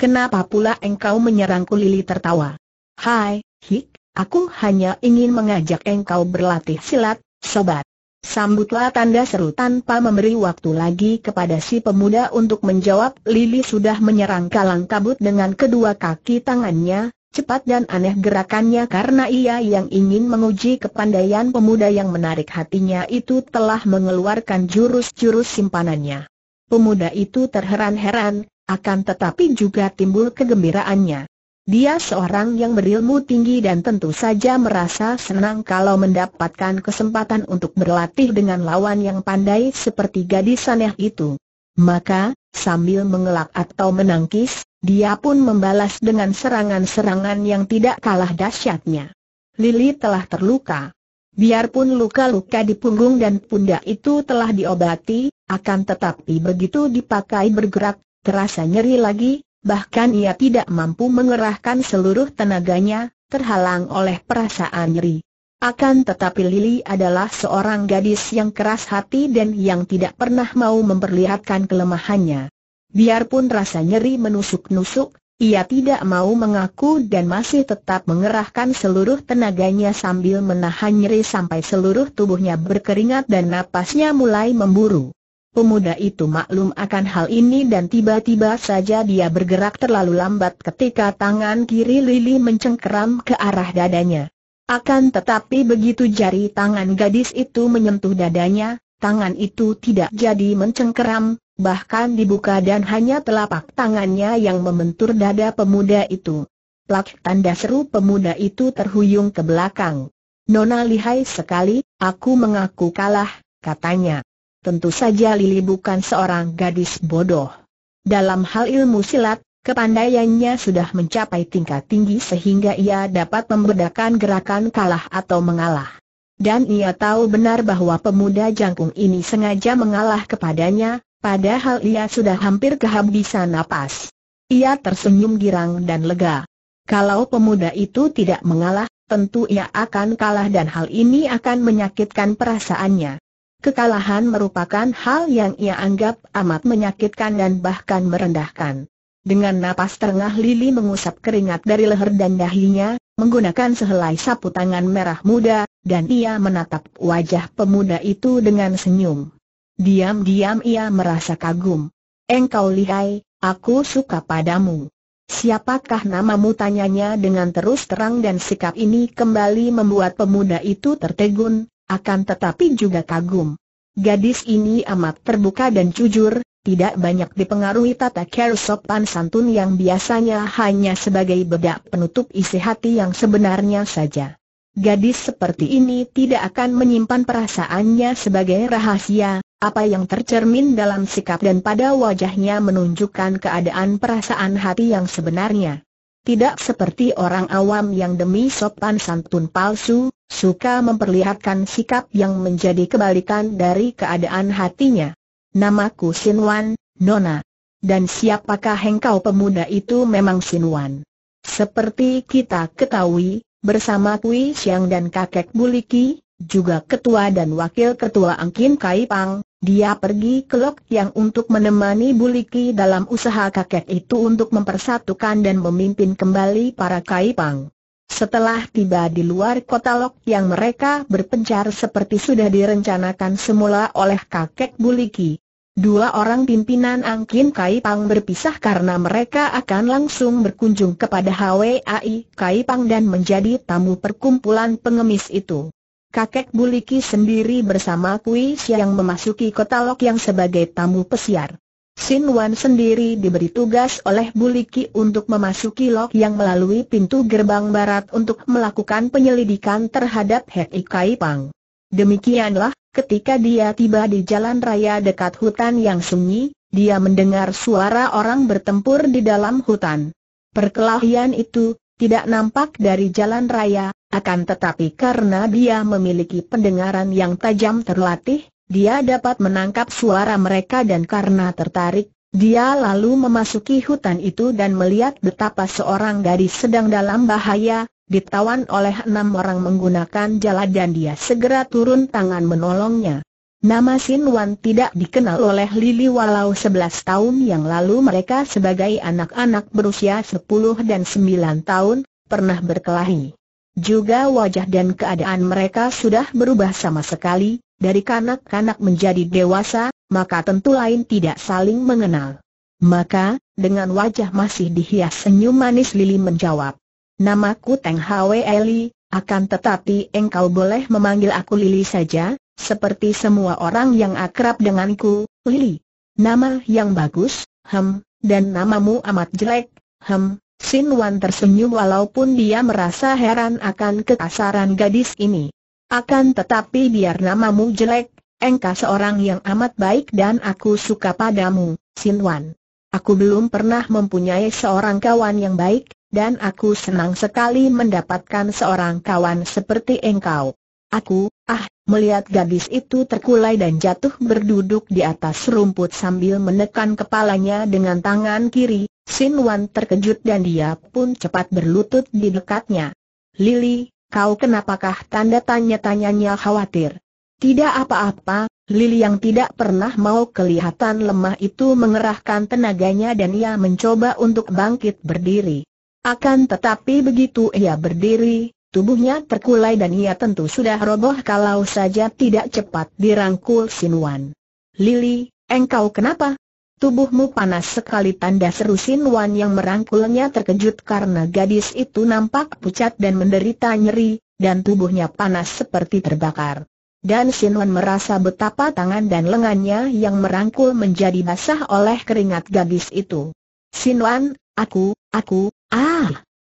Speaker 1: kenapa pula engkau menyerangku Lili tertawa? Hai, Hik, aku hanya ingin mengajak engkau berlatih silat, sobat. Sambutlah tanda seru tanpa memberi waktu lagi kepada si pemuda untuk menjawab Lili sudah menyerang kalang kabut dengan kedua kaki tangannya, Cepat dan aneh gerakannya karena ia yang ingin menguji kepandaian pemuda yang menarik hatinya itu telah mengeluarkan jurus-jurus simpanannya. Pemuda itu terheran-heran, akan tetapi juga timbul kegembiraannya. Dia seorang yang berilmu tinggi dan tentu saja merasa senang kalau mendapatkan kesempatan untuk berlatih dengan lawan yang pandai seperti gadis aneh itu. Maka, Sambil mengelak atau menangkis, dia pun membalas dengan serangan-serangan yang tidak kalah dahsyatnya. Lili telah terluka. Biarpun luka-luka di punggung dan pundak itu telah diobati, akan tetapi begitu dipakai bergerak, terasa nyeri lagi, bahkan ia tidak mampu mengerahkan seluruh tenaganya, terhalang oleh perasaan nyeri. Akan tetapi Lili adalah seorang gadis yang keras hati dan yang tidak pernah mau memperlihatkan kelemahannya. Biarpun rasa nyeri menusuk-nusuk, ia tidak mau mengaku dan masih tetap mengerahkan seluruh tenaganya sambil menahan nyeri sampai seluruh tubuhnya berkeringat dan napasnya mulai memburu. Pemuda itu maklum akan hal ini dan tiba-tiba saja dia bergerak terlalu lambat ketika tangan kiri Lili mencengkeram ke arah dadanya. Akan tetapi begitu jari tangan gadis itu menyentuh dadanya, tangan itu tidak jadi mencengkeram, bahkan dibuka dan hanya telapak tangannya yang membentur dada pemuda itu. Plak tanda seru pemuda itu terhuyung ke belakang. Nona lihai sekali, aku mengaku kalah, katanya. Tentu saja Lili bukan seorang gadis bodoh. Dalam hal ilmu silat, Kepandaiannya sudah mencapai tingkat tinggi sehingga ia dapat membedakan gerakan kalah atau mengalah. Dan ia tahu benar bahwa pemuda jangkung ini sengaja mengalah kepadanya, padahal ia sudah hampir kehabisan napas. Ia tersenyum girang dan lega. Kalau pemuda itu tidak mengalah, tentu ia akan kalah dan hal ini akan menyakitkan perasaannya. Kekalahan merupakan hal yang ia anggap amat menyakitkan dan bahkan merendahkan. Dengan napas terengah Lili mengusap keringat dari leher dan dahinya, menggunakan sehelai sapu tangan merah muda, dan ia menatap wajah pemuda itu dengan senyum. Diam-diam ia merasa kagum. Engkau lihai, aku suka padamu. Siapakah namamu tanyanya dengan terus terang dan sikap ini kembali membuat pemuda itu tertegun, akan tetapi juga kagum. Gadis ini amat terbuka dan jujur, tidak banyak dipengaruhi tata care sopan santun yang biasanya hanya sebagai bedak penutup isi hati yang sebenarnya saja. Gadis seperti ini tidak akan menyimpan perasaannya sebagai rahasia, apa yang tercermin dalam sikap dan pada wajahnya menunjukkan keadaan perasaan hati yang sebenarnya. Tidak seperti orang awam yang demi sopan santun palsu, suka memperlihatkan sikap yang menjadi kebalikan dari keadaan hatinya. Namaku Sinwan, Nona. Dan siapakah engkau pemuda itu memang Sinwan? Seperti kita ketahui, bersama Kui Siang dan kakek Buliki, juga ketua dan wakil ketua Angkin Kai Pang, dia pergi ke Lok Yang untuk menemani Buliki dalam usaha kakek itu untuk mempersatukan dan memimpin kembali para Kai Pang. Setelah tiba di luar kota Lok Yang mereka berpencar seperti sudah direncanakan semula oleh kakek Buliki. Dua orang pimpinan Angkin Kai Pang berpisah karena mereka akan langsung berkunjung kepada HWAI Kai Pang dan menjadi tamu perkumpulan pengemis itu. Kakek Buliki sendiri bersama Kui yang memasuki kota Lok yang sebagai tamu pesiar. Sin Wan sendiri diberi tugas oleh Buliki untuk memasuki Lok yang melalui pintu gerbang barat untuk melakukan penyelidikan terhadap Hek Kai Pang. Demikianlah Ketika dia tiba di jalan raya dekat hutan yang sunyi, dia mendengar suara orang bertempur di dalam hutan. Perkelahian itu tidak nampak dari jalan raya, akan tetapi karena dia memiliki pendengaran yang tajam terlatih, dia dapat menangkap suara mereka dan karena tertarik, dia lalu memasuki hutan itu dan melihat betapa seorang gadis sedang dalam bahaya, ditawan oleh enam orang menggunakan jala dan dia segera turun tangan menolongnya. Nama Sin Wan tidak dikenal oleh Lili walau 11 tahun yang lalu mereka sebagai anak-anak berusia sepuluh dan sembilan tahun, pernah berkelahi. Juga wajah dan keadaan mereka sudah berubah sama sekali, dari kanak-kanak menjadi dewasa, maka tentu lain tidak saling mengenal. Maka, dengan wajah masih dihias senyum manis Lili menjawab, Namaku Teng Hwe Eli, akan tetapi engkau boleh memanggil aku Lili saja, seperti semua orang yang akrab denganku, Lili. Nama yang bagus, hem, dan namamu amat jelek, hem. Sin Wan tersenyum walaupun dia merasa heran akan kekasaran gadis ini. Akan tetapi biar namamu jelek, engkau seorang yang amat baik dan aku suka padamu, Sin Wan. Aku belum pernah mempunyai seorang kawan yang baik, dan aku senang sekali mendapatkan seorang kawan seperti engkau. Aku, ah, melihat gadis itu terkulai dan jatuh berduduk di atas rumput sambil menekan kepalanya dengan tangan kiri, Sin Wan terkejut dan dia pun cepat berlutut di dekatnya. Lili, kau kenapakah tanda tanya-tanyanya khawatir? Tidak apa-apa, Lili yang tidak pernah mau kelihatan lemah itu mengerahkan tenaganya dan ia mencoba untuk bangkit berdiri. Akan tetapi begitu ia berdiri, tubuhnya terkulai dan ia tentu sudah roboh kalau saja tidak cepat dirangkul Sinwan. Lili, engkau kenapa? Tubuhmu panas sekali tanda seru Sinwan yang merangkulnya terkejut karena gadis itu nampak pucat dan menderita nyeri, dan tubuhnya panas seperti terbakar. Dan Sinwan merasa betapa tangan dan lengannya yang merangkul menjadi basah oleh keringat gadis itu. Sinwan, aku, aku, Ah!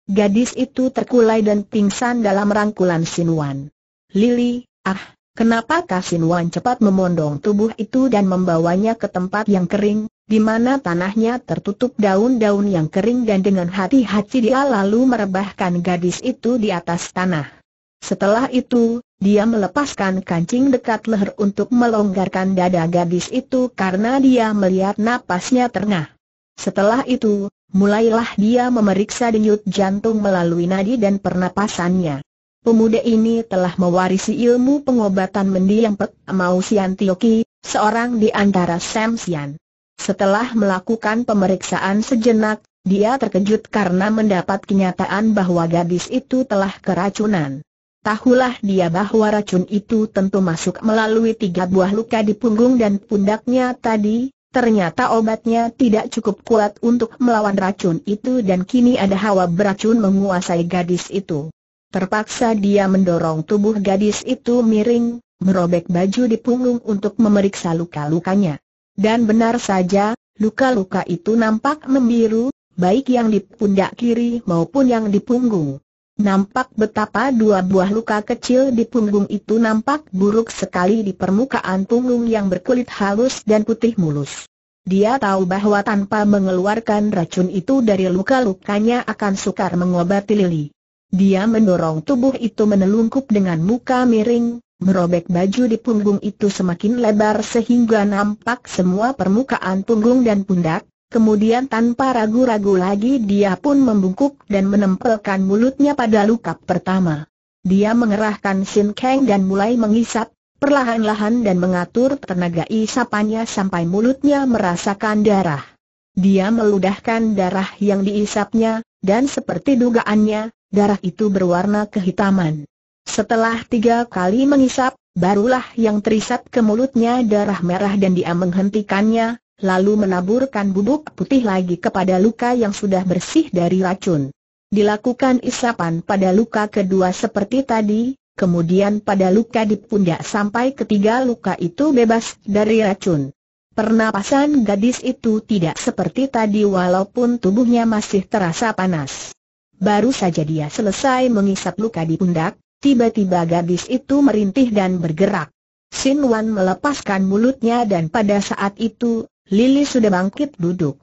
Speaker 1: Gadis itu terkulai dan pingsan dalam rangkulan Sinuan. Lili, ah, kenapa Sinuan cepat memondong tubuh itu dan membawanya ke tempat yang kering, di mana tanahnya tertutup daun-daun yang kering dan dengan hati-hati dia lalu merebahkan gadis itu di atas tanah. Setelah itu, dia melepaskan kancing dekat leher untuk melonggarkan dada gadis itu karena dia melihat napasnya terengah. Setelah itu, mulailah dia memeriksa denyut jantung melalui nadi dan pernapasannya. Pemuda ini telah mewarisi ilmu pengobatan mendiang Pek Mau Sian Tioki, seorang di antara Sam Sian. Setelah melakukan pemeriksaan sejenak, dia terkejut karena mendapat kenyataan bahwa gadis itu telah keracunan. Tahulah dia bahwa racun itu tentu masuk melalui tiga buah luka di punggung dan pundaknya tadi, Ternyata obatnya tidak cukup kuat untuk melawan racun itu dan kini ada hawa beracun menguasai gadis itu. Terpaksa dia mendorong tubuh gadis itu miring, merobek baju di punggung untuk memeriksa luka-lukanya. Dan benar saja, luka-luka itu nampak membiru, baik yang di pundak kiri maupun yang di punggung. Nampak betapa dua buah luka kecil di punggung itu nampak buruk sekali di permukaan punggung yang berkulit halus dan putih mulus. Dia tahu bahwa tanpa mengeluarkan racun itu dari luka-lukanya akan sukar mengobati Lili. Dia mendorong tubuh itu menelungkup dengan muka miring, merobek baju di punggung itu semakin lebar sehingga nampak semua permukaan punggung dan pundak, Kemudian tanpa ragu-ragu lagi dia pun membungkuk dan menempelkan mulutnya pada luka pertama. Dia mengerahkan Sin Kang dan mulai mengisap, perlahan-lahan dan mengatur tenaga isapannya sampai mulutnya merasakan darah. Dia meludahkan darah yang diisapnya, dan seperti dugaannya, darah itu berwarna kehitaman. Setelah tiga kali mengisap, barulah yang terisap ke mulutnya darah merah dan dia menghentikannya, lalu menaburkan bubuk putih lagi kepada luka yang sudah bersih dari racun. Dilakukan isapan pada luka kedua seperti tadi, kemudian pada luka di pundak sampai ketiga luka itu bebas dari racun. Pernapasan gadis itu tidak seperti tadi walaupun tubuhnya masih terasa panas. Baru saja dia selesai mengisap luka di pundak, tiba-tiba gadis itu merintih dan bergerak. Sin Wan melepaskan mulutnya dan pada saat itu, Lili sudah bangkit duduk.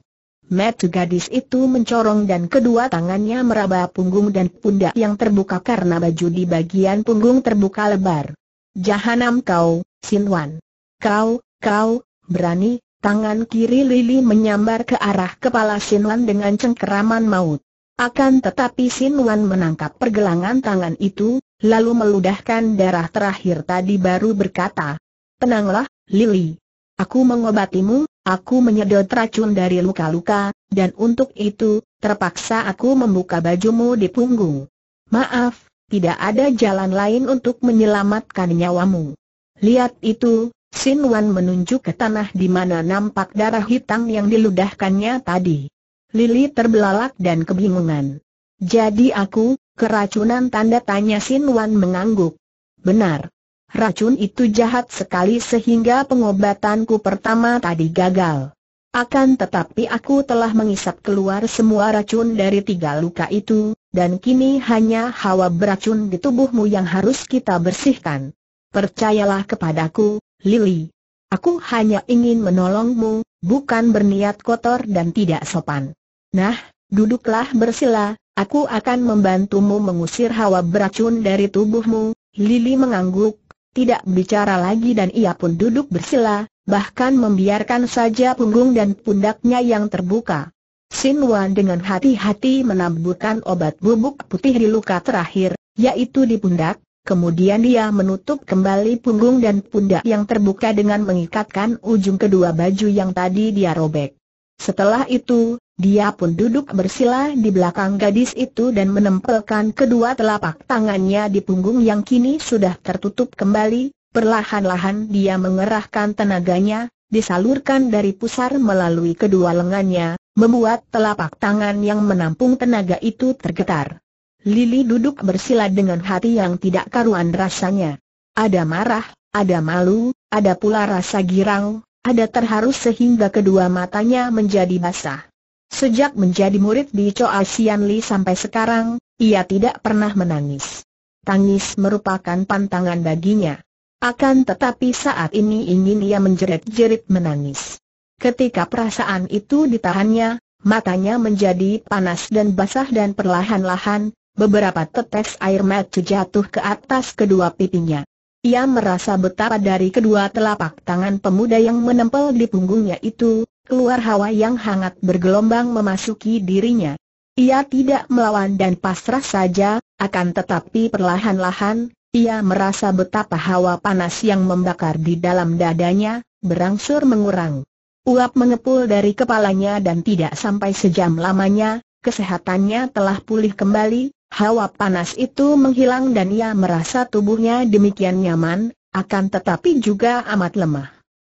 Speaker 1: Metu gadis itu mencorong dan kedua tangannya meraba punggung dan pundak yang terbuka karena baju di bagian punggung terbuka lebar. Jahanam kau, Sinwan. Kau, kau, berani, tangan kiri Lili menyambar ke arah kepala Sinwan dengan cengkeraman maut. Akan tetapi Sinwan menangkap pergelangan tangan itu, lalu meludahkan darah terakhir tadi baru berkata, Tenanglah, Lili. Aku mengobatimu, Aku menyedot racun dari luka-luka, dan untuk itu, terpaksa aku membuka bajumu di punggung. Maaf, tidak ada jalan lain untuk menyelamatkan nyawamu. Lihat itu, Sin Wan menunjuk ke tanah di mana nampak darah hitam yang diludahkannya tadi. Lili terbelalak dan kebingungan. Jadi aku, keracunan tanda tanya Sin Wan mengangguk. Benar, racun itu jahat sekali sehingga pengobatanku pertama tadi gagal. Akan tetapi aku telah mengisap keluar semua racun dari tiga luka itu, dan kini hanya hawa beracun di tubuhmu yang harus kita bersihkan. Percayalah kepadaku, Lily. Aku hanya ingin menolongmu, bukan berniat kotor dan tidak sopan. Nah, duduklah bersila, aku akan membantumu mengusir hawa beracun dari tubuhmu. Lily mengangguk, tidak bicara lagi dan ia pun duduk bersila, bahkan membiarkan saja punggung dan pundaknya yang terbuka. Sin Wan dengan hati-hati menambuhkan obat bubuk putih di luka terakhir, yaitu di pundak, kemudian dia menutup kembali punggung dan pundak yang terbuka dengan mengikatkan ujung kedua baju yang tadi dia robek. Setelah itu, dia pun duduk bersila di belakang gadis itu dan menempelkan kedua telapak tangannya di punggung yang kini sudah tertutup kembali, perlahan-lahan dia mengerahkan tenaganya, disalurkan dari pusar melalui kedua lengannya, membuat telapak tangan yang menampung tenaga itu tergetar. Lili duduk bersila dengan hati yang tidak karuan rasanya. Ada marah, ada malu, ada pula rasa girang, ada terharu sehingga kedua matanya menjadi basah. Sejak menjadi murid di Choa Sian Li sampai sekarang, ia tidak pernah menangis. Tangis merupakan pantangan baginya. Akan tetapi saat ini ingin ia menjerit-jerit menangis. Ketika perasaan itu ditahannya, matanya menjadi panas dan basah dan perlahan-lahan, beberapa tetes air mata jatuh ke atas kedua pipinya. Ia merasa betapa dari kedua telapak tangan pemuda yang menempel di punggungnya itu, keluar hawa yang hangat bergelombang memasuki dirinya. Ia tidak melawan dan pasrah saja, akan tetapi perlahan-lahan, ia merasa betapa hawa panas yang membakar di dalam dadanya, berangsur mengurang. Uap mengepul dari kepalanya dan tidak sampai sejam lamanya, kesehatannya telah pulih kembali, hawa panas itu menghilang dan ia merasa tubuhnya demikian nyaman, akan tetapi juga amat lemah.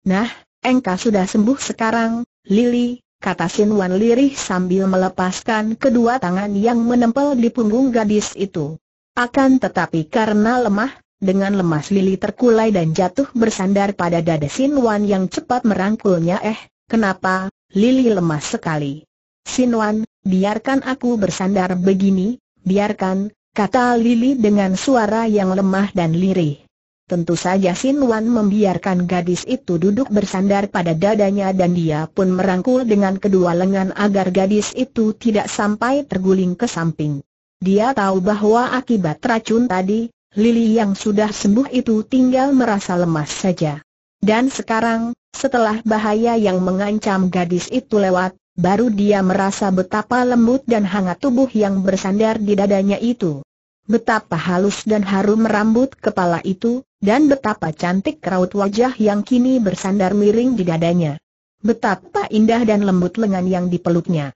Speaker 1: Nah, Engkau sudah sembuh sekarang, Lili, kata Sin Wan lirih sambil melepaskan kedua tangan yang menempel di punggung gadis itu. Akan tetapi karena lemah, dengan lemas Lili terkulai dan jatuh bersandar pada dada Sin Wan yang cepat merangkulnya eh, kenapa, Lili lemas sekali. Sin Wan, biarkan aku bersandar begini, biarkan, kata Lili dengan suara yang lemah dan lirih. Tentu saja Sin Wan membiarkan gadis itu duduk bersandar pada dadanya dan dia pun merangkul dengan kedua lengan agar gadis itu tidak sampai terguling ke samping. Dia tahu bahwa akibat racun tadi, Lily yang sudah sembuh itu tinggal merasa lemas saja. Dan sekarang, setelah bahaya yang mengancam gadis itu lewat, baru dia merasa betapa lembut dan hangat tubuh yang bersandar di dadanya itu. Betapa halus dan harum rambut kepala itu, dan betapa cantik raut wajah yang kini bersandar miring di dadanya. Betapa indah dan lembut lengan yang dipeluknya.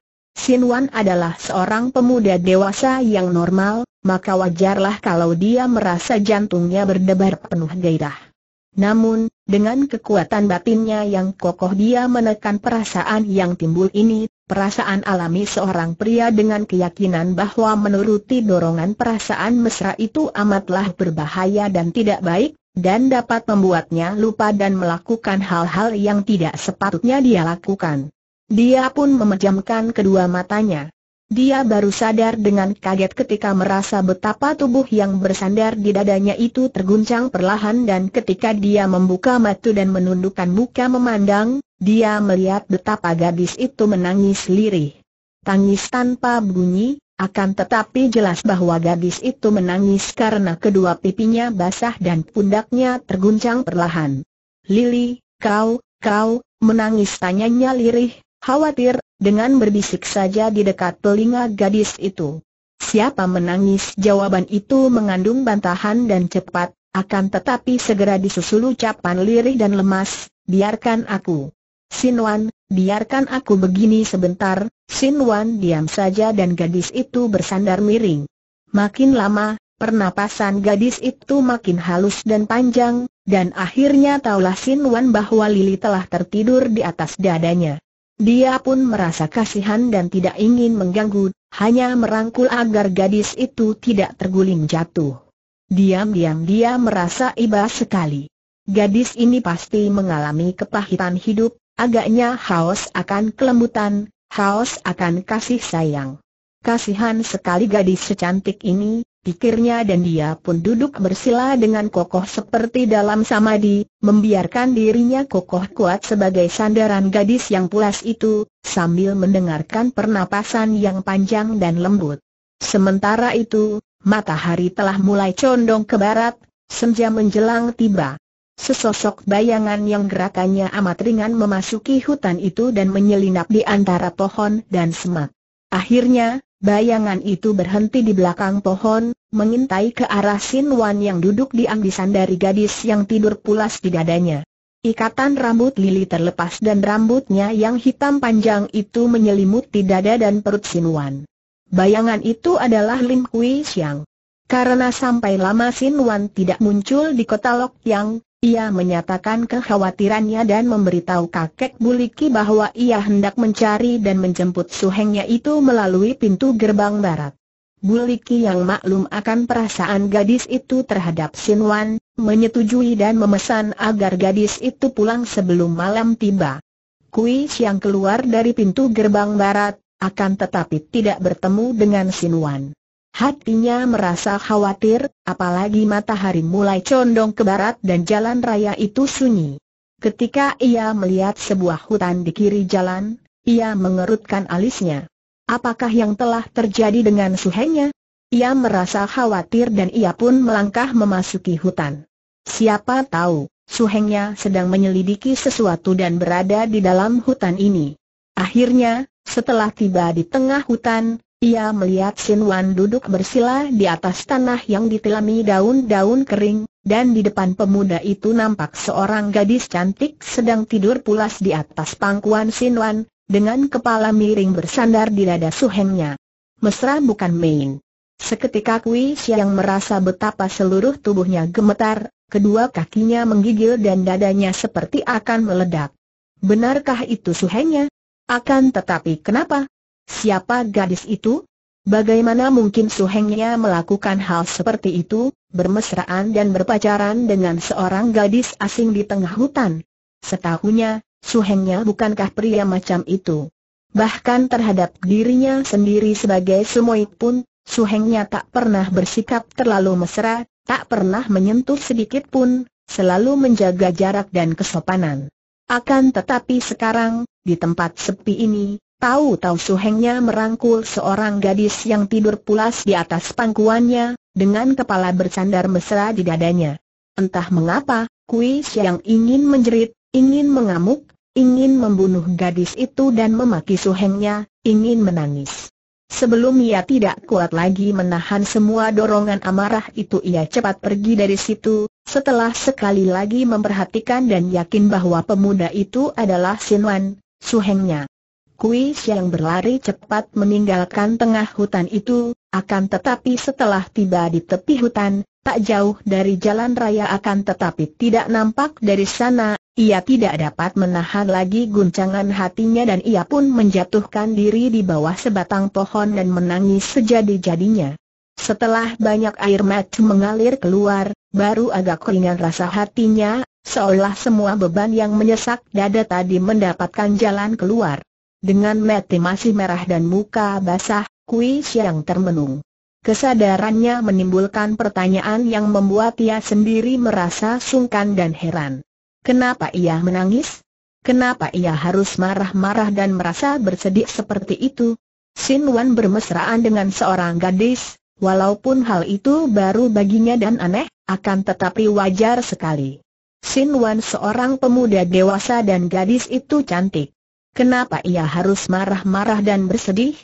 Speaker 1: Wan adalah seorang pemuda dewasa yang normal, maka wajarlah kalau dia merasa jantungnya berdebar penuh gairah. Namun, dengan kekuatan batinnya yang kokoh dia menekan perasaan yang timbul ini, Perasaan alami seorang pria dengan keyakinan bahwa menuruti dorongan perasaan mesra itu amatlah berbahaya dan tidak baik, dan dapat membuatnya lupa dan melakukan hal-hal yang tidak sepatutnya dia lakukan. Dia pun memejamkan kedua matanya. Dia baru sadar dengan kaget ketika merasa betapa tubuh yang bersandar di dadanya itu terguncang perlahan dan ketika dia membuka mata dan menundukkan muka memandang, dia melihat betapa gadis itu menangis lirih. Tangis tanpa bunyi, akan tetapi jelas bahwa gadis itu menangis karena kedua pipinya basah dan pundaknya terguncang perlahan. Lili, kau, kau, menangis tanyanya lirih, khawatir, dengan berbisik saja di dekat telinga gadis itu. Siapa menangis? Jawaban itu mengandung bantahan dan cepat, akan tetapi segera disusul ucapan lirih dan lemas, biarkan aku. Sinwan, biarkan aku begini sebentar, Sinwan diam saja dan gadis itu bersandar miring. Makin lama, pernapasan gadis itu makin halus dan panjang, dan akhirnya taulah Sinwan bahwa Lili telah tertidur di atas dadanya. Dia pun merasa kasihan dan tidak ingin mengganggu, hanya merangkul agar gadis itu tidak terguling jatuh. Diam-diam dia merasa iba sekali. Gadis ini pasti mengalami kepahitan hidup, agaknya haus akan kelembutan, haus akan kasih sayang. Kasihan sekali gadis secantik ini, pikirnya dan dia pun duduk bersila dengan kokoh seperti dalam samadi, membiarkan dirinya kokoh kuat sebagai sandaran gadis yang pulas itu, sambil mendengarkan pernapasan yang panjang dan lembut. Sementara itu, matahari telah mulai condong ke barat, senja menjelang tiba. Sesosok bayangan yang gerakannya amat ringan memasuki hutan itu dan menyelinap di antara pohon dan semak. Akhirnya, Bayangan itu berhenti di belakang pohon, mengintai ke arah Sin Wan yang duduk di ambisan dari gadis yang tidur pulas di dadanya. Ikatan rambut Lili terlepas dan rambutnya yang hitam panjang itu menyelimuti dada dan perut Sin Wan. Bayangan itu adalah Lim Kui Xiang. Karena sampai lama Sin Wan tidak muncul di kota Lok Yang, ia menyatakan kekhawatirannya dan memberitahu kakek Buliki bahwa ia hendak mencari dan menjemput suhengnya itu melalui pintu gerbang barat. Buliki yang maklum akan perasaan gadis itu terhadap Sin Wan, menyetujui dan memesan agar gadis itu pulang sebelum malam tiba. Kui Siang keluar dari pintu gerbang barat, akan tetapi tidak bertemu dengan Sin Wan. Hatinya merasa khawatir, apalagi matahari mulai condong ke barat dan jalan raya itu sunyi. Ketika ia melihat sebuah hutan di kiri jalan, ia mengerutkan alisnya. Apakah yang telah terjadi dengan suhengnya? Ia merasa khawatir dan ia pun melangkah memasuki hutan. Siapa tahu, suhengnya sedang menyelidiki sesuatu dan berada di dalam hutan ini. Akhirnya, setelah tiba di tengah hutan, ia melihat Sin Wan duduk bersila di atas tanah yang ditelami daun-daun kering, dan di depan pemuda itu nampak seorang gadis cantik sedang tidur pulas di atas pangkuan Sin Wan, dengan kepala miring bersandar di dada suhengnya. Mesra bukan main. Seketika Kui yang merasa betapa seluruh tubuhnya gemetar, kedua kakinya menggigil dan dadanya seperti akan meledak. Benarkah itu suhengnya? Akan tetapi kenapa? Siapa gadis itu? Bagaimana mungkin suhengnya melakukan hal seperti itu, bermesraan dan berpacaran dengan seorang gadis asing di tengah hutan? Setahunya, suhengnya bukankah pria macam itu? Bahkan terhadap dirinya sendiri sebagai sumoit pun, suhengnya tak pernah bersikap terlalu mesra, tak pernah menyentuh sedikit pun, selalu menjaga jarak dan kesopanan. Akan tetapi sekarang, di tempat sepi ini, Tahu-tahu suhengnya merangkul seorang gadis yang tidur pulas di atas pangkuannya, dengan kepala bersandar mesra di dadanya. Entah mengapa, Kui yang ingin menjerit, ingin mengamuk, ingin membunuh gadis itu dan memaki suhengnya, ingin menangis. Sebelum ia tidak kuat lagi menahan semua dorongan amarah itu ia cepat pergi dari situ, setelah sekali lagi memperhatikan dan yakin bahwa pemuda itu adalah Sinwan, suhengnya. Kui Siang berlari cepat meninggalkan tengah hutan itu, akan tetapi setelah tiba di tepi hutan, tak jauh dari jalan raya akan tetapi tidak nampak dari sana, ia tidak dapat menahan lagi guncangan hatinya dan ia pun menjatuhkan diri di bawah sebatang pohon dan menangis sejadi-jadinya. Setelah banyak air mata mengalir keluar, baru agak keringan rasa hatinya, seolah semua beban yang menyesak dada tadi mendapatkan jalan keluar. Dengan mati masih merah dan muka basah, Kui Xiang termenung. Kesadarannya menimbulkan pertanyaan yang membuat ia sendiri merasa sungkan dan heran. Kenapa ia menangis? Kenapa ia harus marah-marah dan merasa bersedih seperti itu? Sin Wan bermesraan dengan seorang gadis, walaupun hal itu baru baginya dan aneh, akan tetapi wajar sekali. Sin Wan seorang pemuda dewasa dan gadis itu cantik. Kenapa ia harus marah-marah dan bersedih?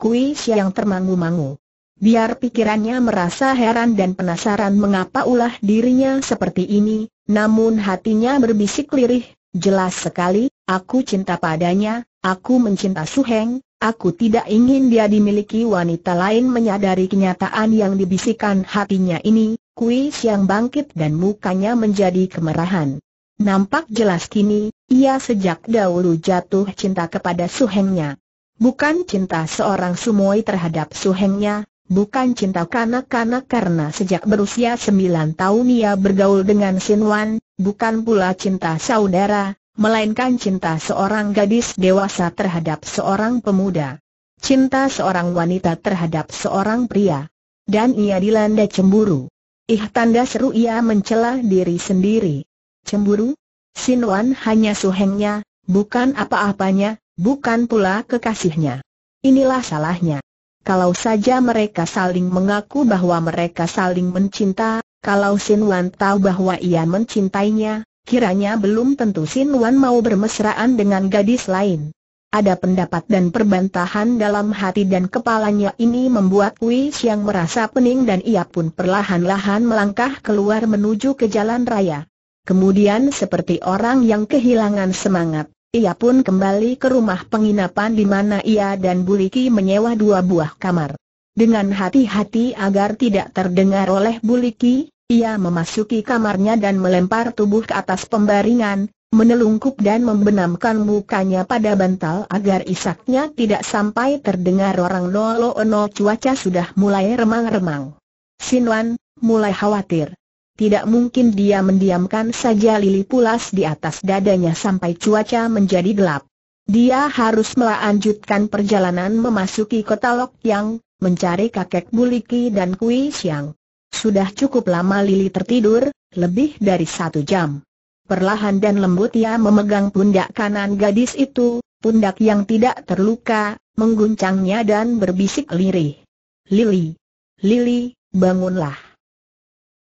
Speaker 1: Kui Xiang termangu-mangu. Biar pikirannya merasa heran dan penasaran mengapa ulah dirinya seperti ini, namun hatinya berbisik lirih, jelas sekali, aku cinta padanya, aku mencinta Suheng, aku tidak ingin dia dimiliki wanita lain menyadari kenyataan yang dibisikkan hatinya ini, Kui Xiang bangkit dan mukanya menjadi kemerahan. Nampak jelas kini, ia sejak dahulu jatuh cinta kepada suhengnya. Bukan cinta seorang sumoi terhadap suhengnya, bukan cinta kanak-kanak karena sejak berusia 9 tahun ia bergaul dengan Sinwan, bukan pula cinta saudara, melainkan cinta seorang gadis dewasa terhadap seorang pemuda. Cinta seorang wanita terhadap seorang pria. Dan ia dilanda cemburu. Ih tanda seru ia mencela diri sendiri. Cemburu? Sinuan hanya suhengnya, bukan apa-apanya, bukan pula kekasihnya. Inilah salahnya. Kalau saja mereka saling mengaku bahwa mereka saling mencinta, kalau Sinuan tahu bahwa ia mencintainya, kiranya belum tentu Sinuan mau bermesraan dengan gadis lain. Ada pendapat dan perbantahan dalam hati dan kepalanya ini membuat Wei yang merasa pening dan ia pun perlahan-lahan melangkah keluar menuju ke jalan raya. Kemudian seperti orang yang kehilangan semangat, ia pun kembali ke rumah penginapan di mana ia dan Buliki menyewa dua buah kamar. Dengan hati-hati agar tidak terdengar oleh Buliki, ia memasuki kamarnya dan melempar tubuh ke atas pembaringan, menelungkup dan membenamkan mukanya pada bantal agar isaknya tidak sampai terdengar orang nolo-nol cuaca sudah mulai remang-remang. Sinwan, mulai khawatir. Tidak mungkin dia mendiamkan saja lili pulas di atas dadanya sampai cuaca menjadi gelap. Dia harus melanjutkan perjalanan memasuki kota Lok Yang, mencari kakek Buliki dan Kui Siang. Sudah cukup lama Lili tertidur, lebih dari satu jam. Perlahan dan lembut ia memegang pundak kanan gadis itu, pundak yang tidak terluka, mengguncangnya dan berbisik lirih. Lili, Lili, bangunlah.